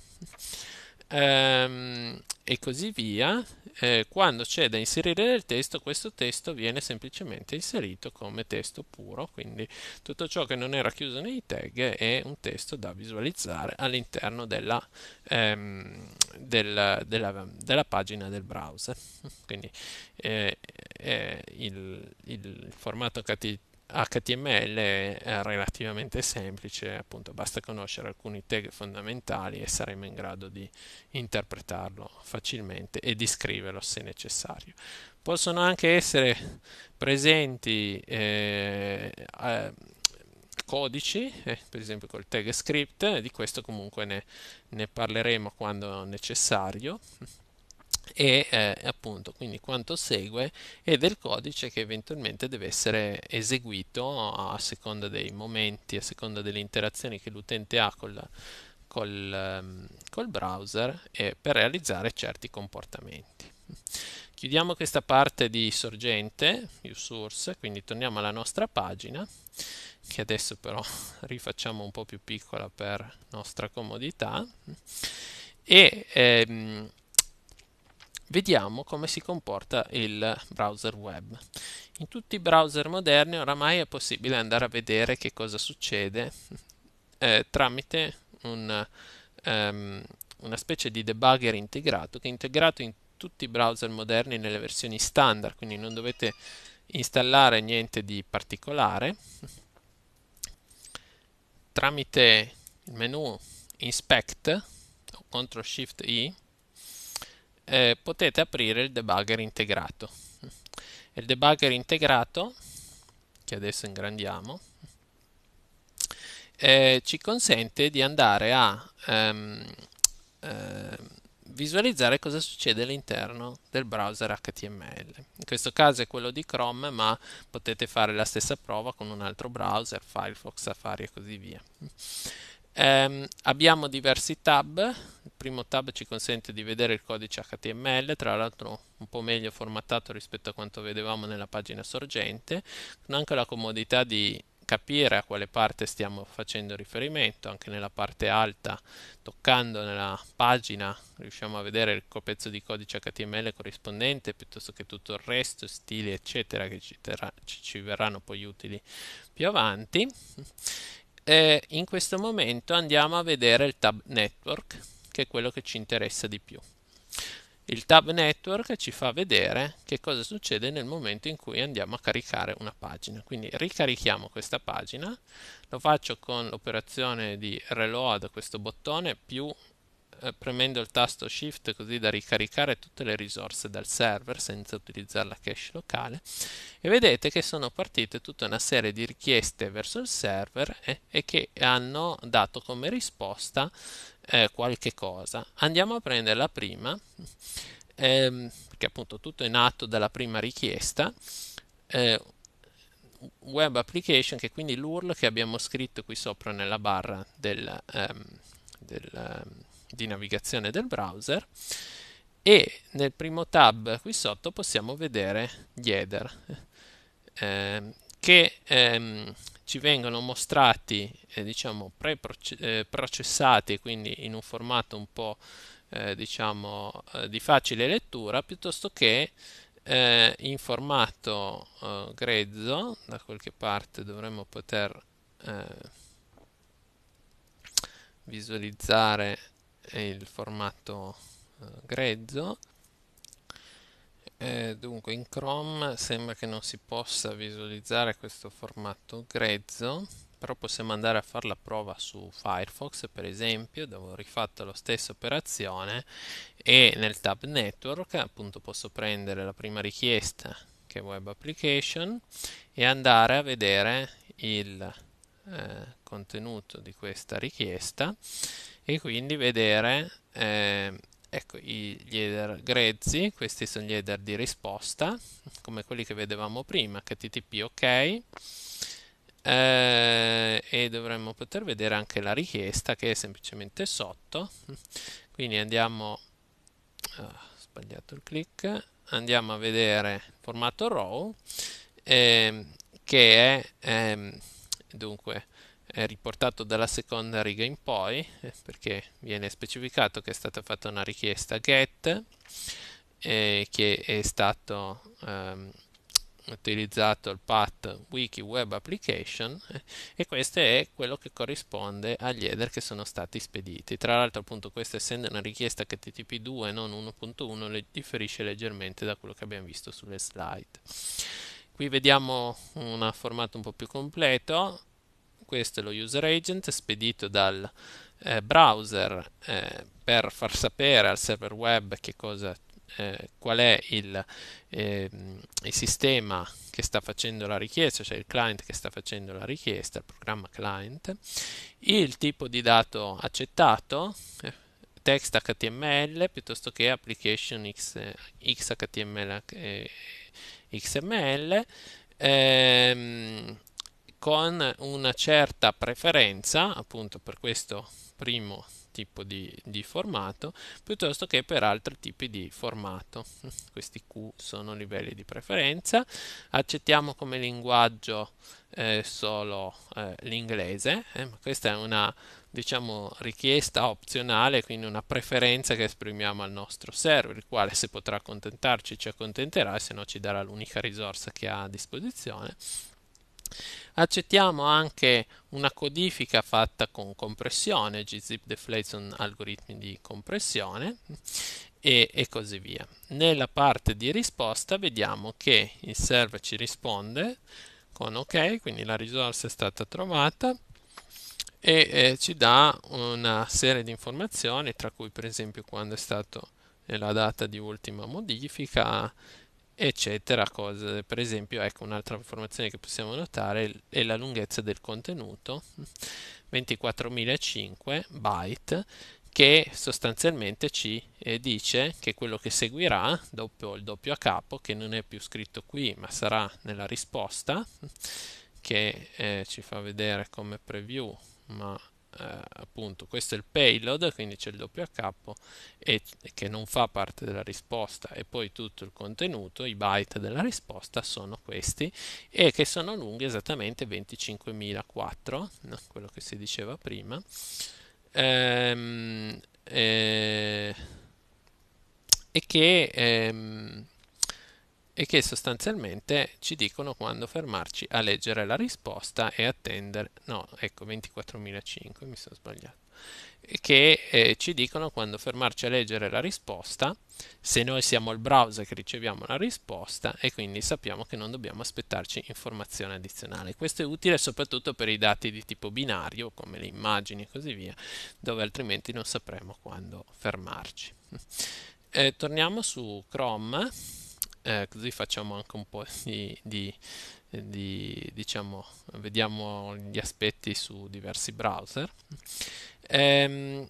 ehm, e così via, eh, quando c'è da inserire del testo, questo testo viene semplicemente inserito come testo puro, quindi tutto ciò che non era chiuso nei tag è un testo da visualizzare all'interno della, ehm, della, della, della pagina del browser. Quindi eh, eh, il, il, formato HTTP HTML è relativamente semplice, appunto basta conoscere alcuni tag fondamentali e saremo in grado di interpretarlo facilmente e di scriverlo se necessario. Possono anche essere presenti eh, eh codici, eh, per esempio col tag script, di questo comunque ne, ne parleremo quando necessario e eh, appunto quindi quanto segue e del codice che eventualmente deve essere eseguito a seconda dei momenti, a seconda delle interazioni che l'utente ha col, col, ehm, col browser eh, per realizzare certi comportamenti. Chiudiamo questa parte di sorgente, usource, quindi torniamo alla nostra pagina che adesso però rifacciamo un po' più piccola per nostra comodità e ehm, Vediamo come si comporta il browser web. In tutti i browser moderni oramai è possibile andare a vedere che cosa succede eh, tramite un, um, una specie di debugger integrato che è integrato in tutti i browser moderni nelle versioni standard, quindi non dovete installare niente di particolare. Tramite il menu Inspect o Ctrl Shift I eh, potete aprire il debugger integrato. Il debugger integrato, che adesso ingrandiamo, eh, ci consente di andare a ehm, eh, visualizzare cosa succede all'interno del browser HTML. In questo caso è quello di Chrome, ma potete fare la stessa prova con un altro browser, Firefox, Safari e così via. Eh, abbiamo diversi tab primo tab ci consente di vedere il codice HTML, tra l'altro un po' meglio formattato rispetto a quanto vedevamo nella pagina sorgente, con anche la comodità di capire a quale parte stiamo facendo riferimento, anche nella parte alta, toccando nella pagina, riusciamo a vedere il pezzo di codice HTML corrispondente piuttosto che tutto il resto, stili eccetera, che ci, terrà, ci, ci verranno poi utili più avanti. E in questo momento andiamo a vedere il tab Network che è quello che ci interessa di più. Il tab network ci fa vedere che cosa succede nel momento in cui andiamo a caricare una pagina. Quindi ricarichiamo questa pagina, lo faccio con l'operazione di reload questo bottone più eh, premendo il tasto Shift così da ricaricare tutte le risorse dal server senza utilizzare la cache locale e vedete che sono partite tutta una serie di richieste verso il server eh, e che hanno dato come risposta eh, qualche cosa. Andiamo a prendere la prima, ehm, perché appunto tutto è nato dalla prima richiesta eh, web application che quindi l'URL che abbiamo scritto qui sopra nella barra del, um, del um, di navigazione del browser e nel primo tab qui sotto possiamo vedere gli header eh, che ehm, ci vengono mostrati eh, diciamo preprocessati eh, quindi in un formato un po' eh, diciamo eh, di facile lettura piuttosto che eh, in formato grezzo da qualche parte dovremmo poter visualizzare è il formato eh, grezzo eh, dunque in Chrome sembra che non si possa visualizzare questo formato grezzo però possiamo andare a fare la prova su Firefox per esempio dove ho rifatto la stessa operazione e nel tab network appunto posso prendere la prima richiesta che è web application e andare a vedere il eh, contenuto di questa richiesta e quindi vedere eh, ecco gli header grezzi questi sono gli header di risposta come quelli che vedevamo prima http ok eh, e dovremmo poter vedere anche la richiesta che è semplicemente sotto quindi andiamo oh, ho sbagliato il click andiamo a vedere il formato row eh, che è ehm, dunque riportato dalla seconda riga in poi eh, perché viene specificato che è stata fatta una richiesta get eh, che è stato ehm, utilizzato il path wiki web application eh, e questo è quello che corrisponde agli header che sono stati spediti tra l'altro appunto questa essendo una richiesta http2 non 1.1 le differisce leggermente da quello che abbiamo visto sulle slide qui vediamo un formato un po' più completo questo è lo user agent spedito dal eh, browser eh, per far sapere al server web che cosa eh, qual è il, eh, il, sistema che sta facendo la richiesta, cioè il client che sta facendo la richiesta, il programma client, il tipo di dato accettato, eh, text HTML piuttosto che application X, eh, XHTML eh, XML, ehm, con una certa preferenza appunto per questo primo tipo di, di, formato piuttosto che per altri tipi di formato. Questi Q sono livelli di preferenza. Accettiamo come linguaggio eh, solo eh, l'inglese, eh, questa è una diciamo richiesta opzionale, quindi una preferenza che esprimiamo al nostro server, il quale se potrà accontentarci ci accontenterà, se no ci darà l'unica risorsa che ha a disposizione Accettiamo anche una codifica fatta con compressione, gzip deflation algoritmi di compressione e, e così via. Nella parte di risposta vediamo che il server ci risponde con ok, quindi la risorsa è stata trovata e eh, ci dà una serie di informazioni tra cui per esempio quando è stata eh, la data di ultima modifica eccetera cose. per esempio ecco un'altra informazione che possiamo notare è la lunghezza del contenuto 24.005 byte che sostanzialmente ci eh, dice che quello che seguirà dopo il doppio a capo che non è più scritto qui ma sarà nella risposta che eh, ci fa vedere come preview ma eh, appunto questo è il payload, quindi c'è il doppio WH e, che non fa parte della risposta e poi tutto il contenuto, i byte della risposta sono questi e che sono lunghi esattamente 25.004, no? quello che si diceva prima. Ehm, eh, e che ehm, e che sostanzialmente ci dicono quando fermarci a leggere la risposta e attendere, no, ecco 24.005, mi sono sbagliato, che eh, ci dicono quando fermarci a leggere la risposta, se noi siamo il browser che riceviamo la risposta e quindi sappiamo che non dobbiamo aspettarci informazione addizionale. Questo è utile soprattutto per i dati di tipo binario, come le immagini e così via, dove altrimenti non sapremo quando fermarci. Eh, torniamo su Chrome eh, così facciamo anche un po' di, di, di diciamo, vediamo gli aspetti su diversi browser. Ehm,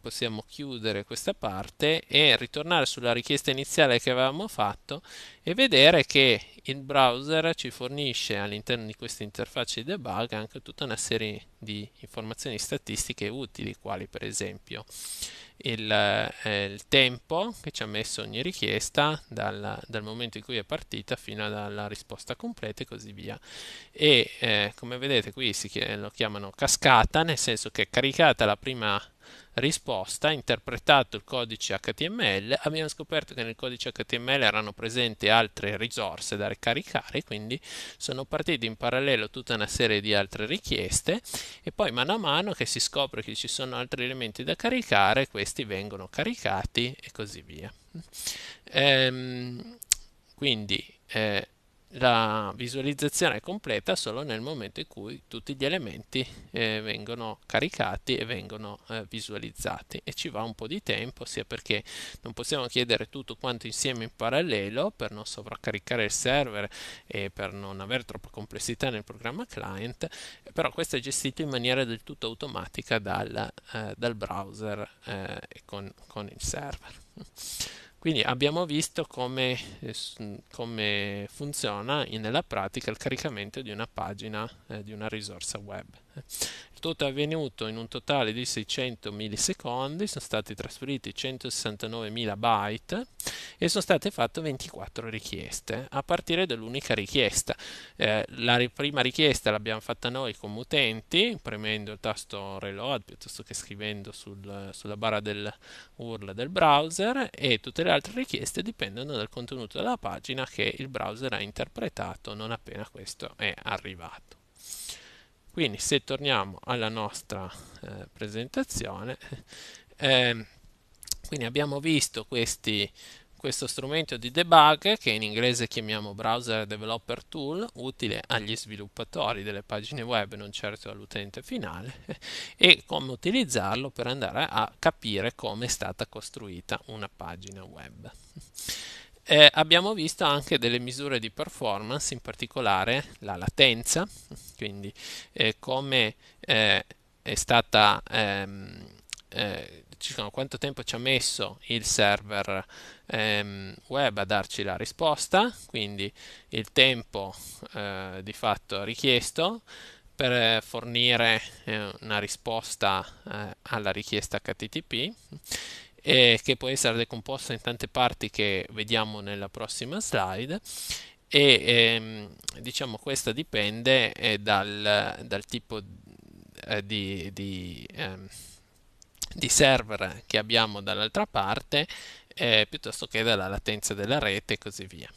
possiamo chiudere questa parte e ritornare sulla richiesta iniziale che avevamo fatto e vedere che il browser ci fornisce all'interno di questa interfaccia di debug anche tutta una serie di informazioni statistiche utili, quali per esempio il, eh, il, tempo che ci ha messo ogni richiesta dal, dal, momento in cui è partita fino alla risposta completa e così via e eh, come vedete qui si, lo chiamano cascata nel senso che è caricata la prima risposta, interpretato il codice HTML, abbiamo scoperto che nel codice HTML erano presenti altre risorse da ricaricare, quindi sono partite in parallelo tutta una serie di altre richieste e poi mano a mano che si scopre che ci sono altri elementi da caricare, questi vengono caricati e così via. Ehm, quindi eh, la visualizzazione è completa solo nel momento in cui tutti gli elementi eh, vengono caricati e vengono eh, visualizzati e ci va un po' di tempo sia perché non possiamo chiedere tutto quanto insieme in parallelo per non sovraccaricare il server e per non avere troppa complessità nel programma client però questo è gestito in maniera del tutto automatica dal, eh, dal browser eh, e con, con il server quindi abbiamo visto come, eh, come funziona nella pratica il caricamento di una pagina, eh, di una risorsa web. Il tutto è avvenuto in un totale di 600 millisecondi, sono stati trasferiti 169.000 byte e sono state fatte 24 richieste a partire dall'unica richiesta. Eh, la ri- prima richiesta l'abbiamo fatta noi come utenti, premendo il tasto reload piuttosto che scrivendo sul, sulla barra del URL del browser e tutte le altre richieste dipendono dal contenuto della pagina che il browser ha interpretato non appena questo è arrivato. Quindi se torniamo alla nostra eh, presentazione, eh, quindi abbiamo visto questi, questo strumento di debug che in inglese chiamiamo Browser Developer Tool, utile agli sviluppatori delle pagine web, non certo all'utente finale, e come utilizzarlo per andare a capire come è stata costruita una pagina web eh, abbiamo visto anche delle misure di performance, in particolare la latenza, quindi eh, come eh, è stata, ehm, diciamo, quanto tempo ci ha messo il server ehm, web a darci la risposta, quindi il tempo eh, di fatto richiesto per fornire eh, una risposta alla richiesta HTTP eh, che può essere decomposta in tante parti che vediamo nella prossima slide e ehm, diciamo questa dipende eh, dal, dal, tipo eh, di, di, ehm, di, server che abbiamo dall'altra parte eh, piuttosto che dalla latenza della rete e così via.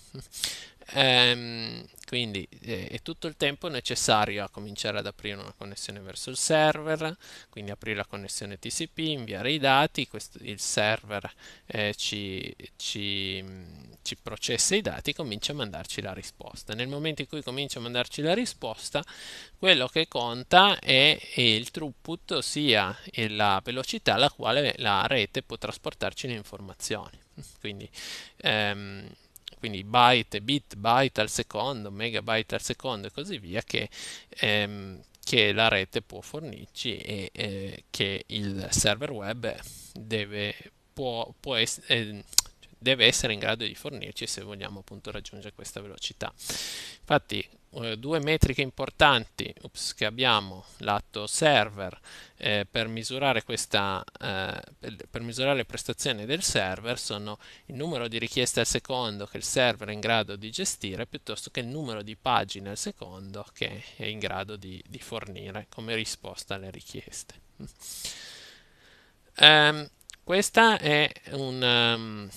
Ehm, quindi eh, è tutto il tempo necessario a cominciare ad aprire una connessione verso il server, quindi aprire la connessione TCP, inviare i dati, questo, il server eh, ci, ci, mm, ci processa i dati, comincia a mandarci la risposta. Nel momento in cui comincia a mandarci la risposta, quello che conta è il throughput, ossia la velocità alla quale la rete può trasportarci le informazioni. Quindi ehm, quindi byte, bit, byte al secondo, megabyte al secondo e così via, che, ehm, che la rete può fornirci e eh, che il server web deve, può, può es- eh, cioè deve essere in grado di fornirci se vogliamo appunto raggiungere questa velocità. Infatti eh, due metriche importanti ups, che abbiamo lato server eh, per, misurare questa, eh, per, per misurare le prestazioni del server sono il numero di richieste al secondo che il server è in grado di gestire piuttosto che il numero di pagine al secondo che è in grado di, di fornire come risposta alle richieste. Um, questa è un... Um,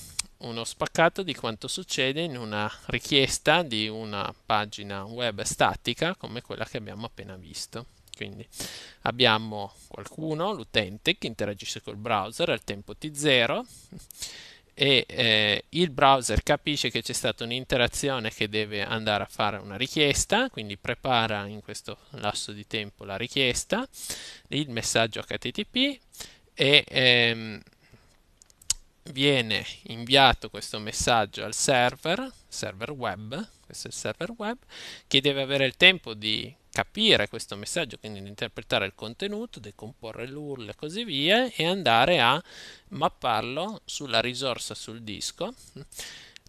uno spaccato di quanto succede in una richiesta di una pagina web statica come quella che abbiamo appena visto. Quindi abbiamo qualcuno, l'utente, che interagisce col browser al tempo t0 e eh, il browser capisce che c'è stata un'interazione che deve andare a fare una richiesta, quindi prepara in questo lasso di tempo la richiesta, il messaggio HTTP e... Ehm, viene inviato questo messaggio al server, server web, questo è il server web, che deve avere il tempo di capire questo messaggio, quindi di interpretare il contenuto, decomporre l'URL e così via, e andare a mapparlo sulla risorsa sul disco,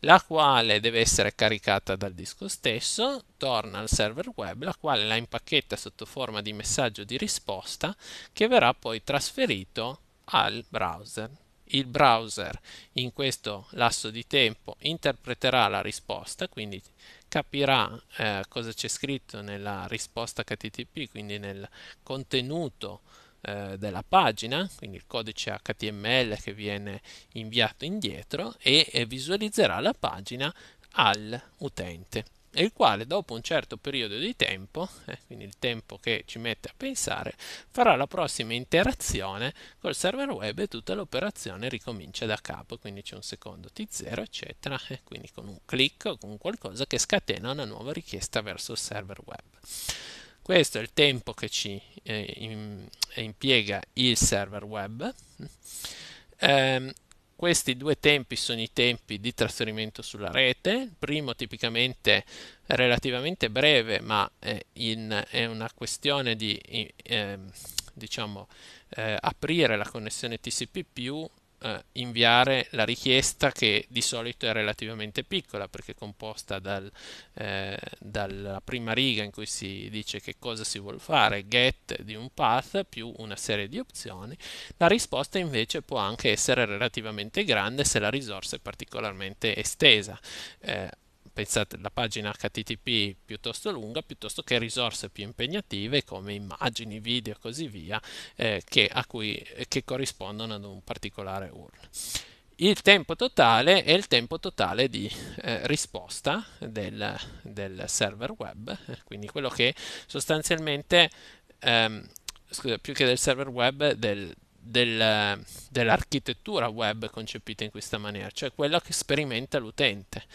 la quale deve essere caricata dal disco stesso, torna al server web, la quale la impacchetta sotto forma di messaggio di risposta che verrà poi trasferito al browser il browser in questo lasso di tempo interpreterà la risposta, quindi capirà eh, cosa c'è scritto nella risposta HTTP, quindi nel contenuto eh, della pagina, quindi il codice HTML che viene inviato indietro e, e visualizzerà la pagina all'utente il quale dopo un certo periodo di tempo, eh, quindi il tempo che ci mette a pensare, farà la prossima interazione col server web e tutta l'operazione ricomincia da capo, quindi c'è un secondo T0 eccetera, eh, quindi con un clic o con qualcosa che scatena una nuova richiesta verso il server web. Questo è il tempo che ci eh, in, impiega il server web. Eh, questi due tempi sono i tempi di trasferimento sulla rete, il primo tipicamente relativamente breve ma è, eh, in, è una questione di eh, diciamo, eh, aprire la connessione TCP eh, inviare la richiesta che di solito è relativamente piccola perché è composta dal, eh, dalla prima riga in cui si dice che cosa si vuole fare, get di un path più una serie di opzioni, la risposta invece può anche essere relativamente grande se la risorsa è particolarmente estesa. Eh, pensate la pagina HTTP piuttosto lunga piuttosto che risorse più impegnative come immagini, video e così via eh, che, cui, eh, che corrispondono ad un particolare URL. Il tempo totale è il tempo totale di eh, risposta del, del, server web, eh, quindi quello che sostanzialmente, ehm, scusa, più che del server web, del, del, dell'architettura web concepita in questa maniera, cioè quella che sperimenta l'utente.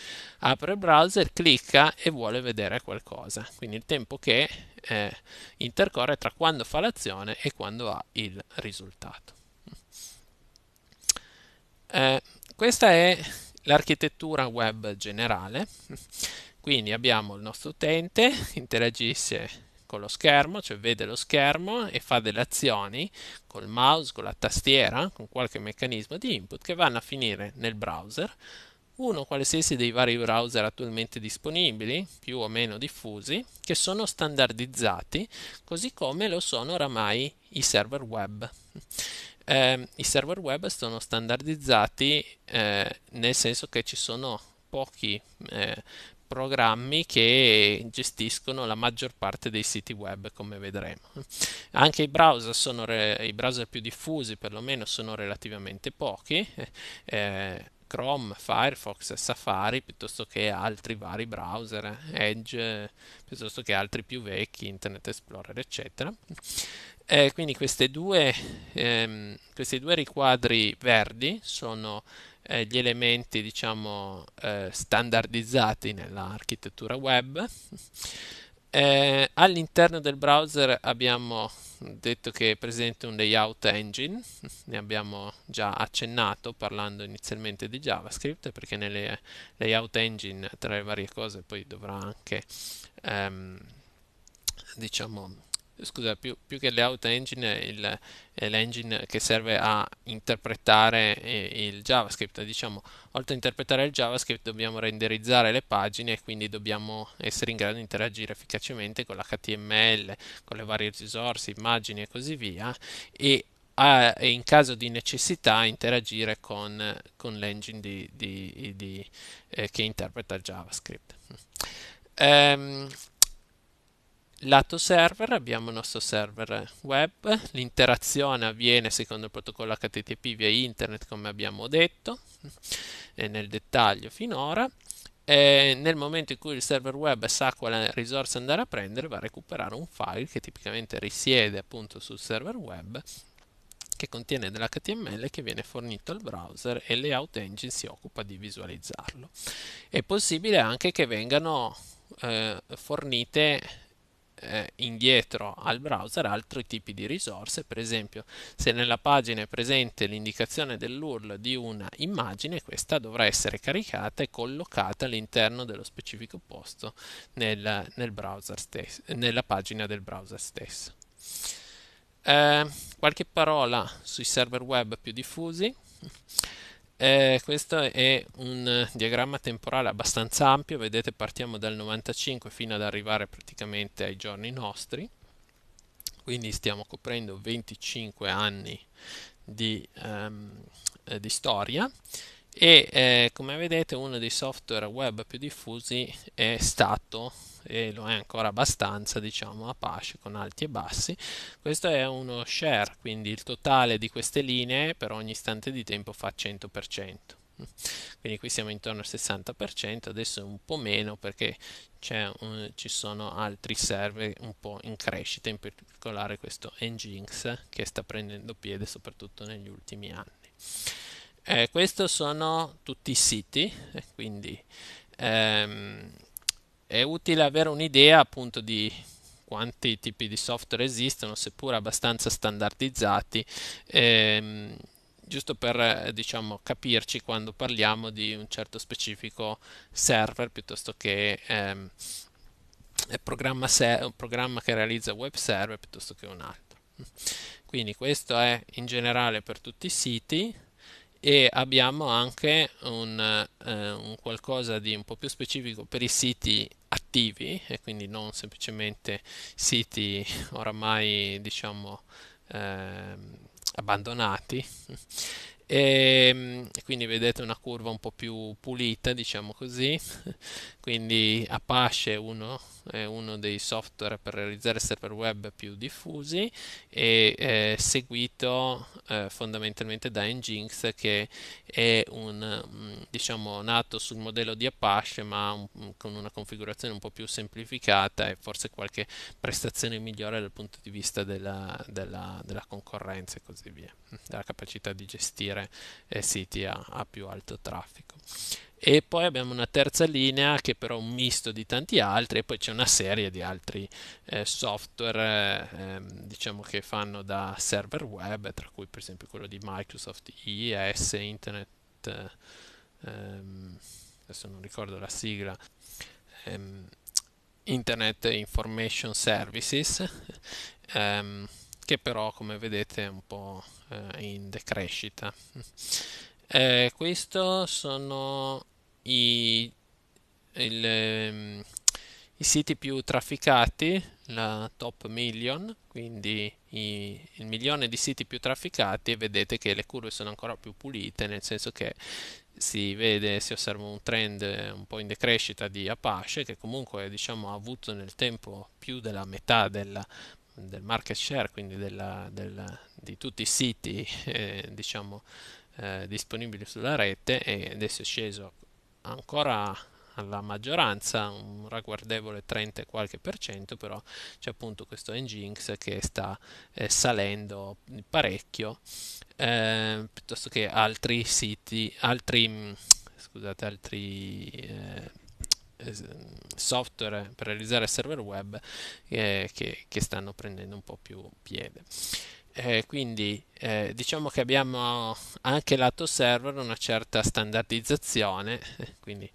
Apre il browser, clicca e vuole vedere qualcosa, quindi il tempo che eh, intercorre tra quando fa l'azione e quando ha il risultato. Eh, questa è l'architettura web generale, quindi abbiamo il nostro utente, interagisce con lo schermo, cioè vede lo schermo e fa delle azioni col mouse, con la tastiera, con qualche meccanismo di input che vanno a finire nel browser, uno qualsiasi dei vari browser attualmente disponibili, più o meno diffusi, che sono standardizzati, così come lo sono oramai i server web. Eh, I server web sono standardizzati eh, nel senso che ci sono pochi eh, programmi che gestiscono la maggior parte dei siti web, come vedremo. Anche i browser, sono re, i browser più diffusi, perlomeno, sono relativamente pochi. Eh, Chrome, Firefox, Safari, piuttosto che altri vari browser, Edge, piuttosto che altri più vecchi, Internet Explorer, eccetera. Eh, quindi due, ehm, questi due riquadri verdi sono eh, gli elementi diciamo eh, standardizzati nell'architettura web. Eh, all'interno del browser abbiamo detto che è presente un layout engine, ne abbiamo già accennato parlando inizialmente di JavaScript perché nelle layout engine tra le varie cose poi dovrà anche ehm, diciamo scusa, più, più che layout engine il, è l'engine che serve a interpretare eh, il JavaScript. Diciamo, oltre a interpretare il JavaScript dobbiamo renderizzare le pagine e quindi dobbiamo essere in grado di interagire efficacemente con l'HTML, con le varie risorse, immagini e così via. E a, in caso di necessità interagire con, con l'engine di, di, di, eh, che interpreta il JavaScript. Um, Lato server abbiamo il nostro server web, l'interazione avviene secondo il protocollo HTTP via internet come abbiamo detto nel dettaglio finora e nel momento in cui il server web sa quale risorsa andare a prendere va a recuperare un file che tipicamente risiede appunto sul server web che contiene dell'HTML che viene fornito al browser e Layout Engine si occupa di visualizzarlo. È possibile anche che vengano eh, fornite eh, indietro al browser altri tipi di risorse, per esempio se nella pagina è presente l'indicazione dell'URL di una immagine, questa dovrà essere caricata e collocata all'interno dello specifico posto nel, nel stesso, nella pagina del browser stesso. Eh, qualche parola sui server web più diffusi. Eh, questo è un eh, diagramma temporale abbastanza ampio, vedete partiamo dal 95 fino ad arrivare praticamente ai giorni nostri, quindi stiamo coprendo 25 anni di, um, di storia e eh, come vedete uno dei software web più diffusi è stato e lo è ancora abbastanza diciamo Apache con alti e bassi questo è uno share quindi il totale di queste linee per ogni istante di tempo fa 100% quindi qui siamo intorno al 60% adesso è un po' meno perché un, ci sono altri server un po' in crescita in particolare questo Nginx che sta prendendo piede soprattutto negli ultimi anni eh, questi sono tutti i siti, quindi ehm, è utile avere un'idea appunto di quanti tipi di software esistono, seppur abbastanza standardizzati, ehm, giusto per diciamo, capirci quando parliamo di un certo specifico server piuttosto che ehm, eh, programma un programma che realizza web server piuttosto che un altro. Quindi questo è in generale per tutti i siti e abbiamo anche un, eh, un, qualcosa di un po' più specifico per i siti attivi e quindi non semplicemente siti oramai diciamo eh, abbandonati Ehm, e, quindi vedete una curva un po' più pulita, diciamo così. quindi Apache 1 è uno dei software per realizzare server web più diffusi e eh, seguito eh, fondamentalmente da Nginx che è un mm, diciamo nato sul modello di Apache ma un, mm, con una configurazione un po' più semplificata e forse qualche prestazione migliore dal punto di vista della, della, della concorrenza e così via, della capacità di gestire sempre eh, siti a, a più alto traffico e poi abbiamo una terza linea che però è un misto di tanti altri e poi c'è una serie di altri eh, software eh, diciamo che fanno da server web tra cui per esempio quello di Microsoft IES Internet eh, ehm, adesso non ricordo la sigla ehm, Internet Information Services ehm, che però come vedete è un po' eh, in decrescita. Eh, questo sono i, il, ehm, i, siti più trafficati, la top million, quindi i, il milione di siti più trafficati e vedete che le curve sono ancora più pulite, nel senso che si vede, si osserva un trend eh, un po' in decrescita di Apache che comunque diciamo, ha avuto nel tempo più della metà della del market share, quindi della, della, di tutti i siti eh, diciamo, eh, disponibili sulla rete e adesso è sceso ancora alla maggioranza un ragguardevole 30 e qualche per cento però c'è appunto questo Nginx che sta eh, salendo parecchio eh, piuttosto che altri siti altri scusate altri eh, eh, software per realizzare server web eh, che, che, stanno prendendo un po' più piede. Eh, quindi eh, diciamo che abbiamo anche lato server una certa standardizzazione, quindi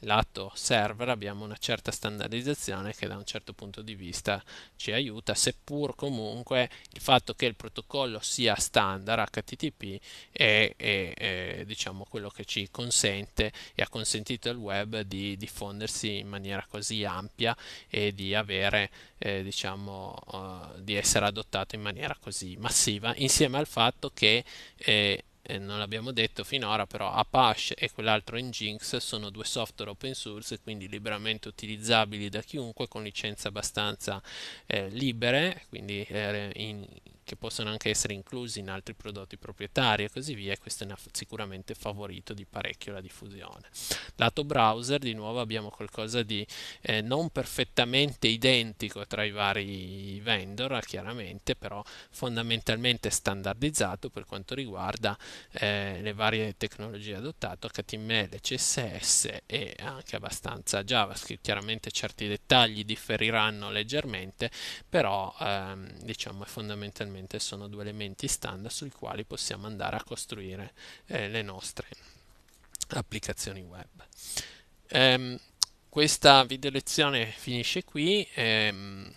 lato server abbiamo una certa standardizzazione che da un certo punto di vista ci aiuta, seppur comunque il fatto che il protocollo sia standard HTTP è, è, è diciamo, quello che ci consente e ha consentito al web di diffondersi in maniera così ampia e di, avere, eh, diciamo, uh, di essere adottato in maniera così massiva, insieme al fatto che eh, non l'abbiamo detto finora, però Apache e quell'altro Nginx sono due software open source, quindi liberamente utilizzabili da chiunque con licenze abbastanza eh, libere, quindi eh, in, che possono anche essere inclusi in altri prodotti proprietari e così via, questo è ha sicuramente favorito di parecchio la diffusione. Lato browser, di nuovo abbiamo qualcosa di eh, non perfettamente identico tra i vari vendor, chiaramente, però fondamentalmente standardizzato per quanto riguarda eh, le varie tecnologie adottate, HTML, CSS e anche abbastanza JavaScript. Chiaramente certi dettagli differiranno leggermente, però ehm, diciamo è fondamentalmente ovviamente sono due elementi standard sui quali possiamo andare a costruire eh, le nostre applicazioni web. Ehm, questa video lezione finisce qui, ehm,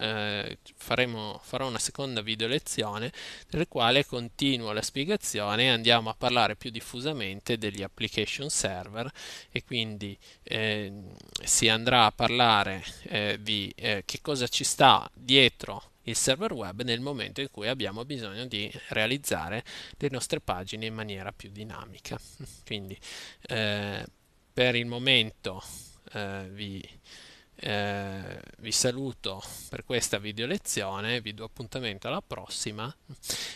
eh, faremo, farò una seconda video lezione nella quale continuo la spiegazione e andiamo a parlare più diffusamente degli application server e quindi eh, si andrà a parlare eh, di eh, che cosa ci sta dietro il server web nel momento in cui abbiamo bisogno di realizzare le nostre pagine in maniera più dinamica. Quindi eh, per il momento eh, vi eh, vi saluto per questa video lezione, vi do appuntamento alla prossima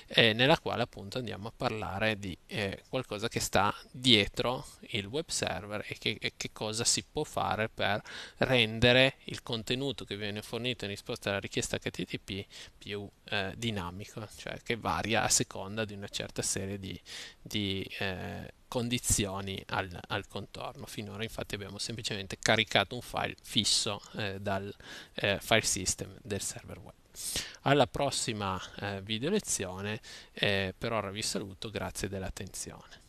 eh, nella quale appunto andiamo a parlare di eh, qualcosa che sta dietro il web server e che, e che, cosa si può fare per rendere il contenuto che viene fornito in risposta alla richiesta HTTP più eh, dinamico, cioè che varia a seconda di una certa serie di, di eh, condizioni al, al, contorno. Finora infatti abbiamo semplicemente caricato un file fisso eh, dal eh, file system del server web. Alla prossima eh, video lezione, eh, per ora vi saluto, grazie dell'attenzione.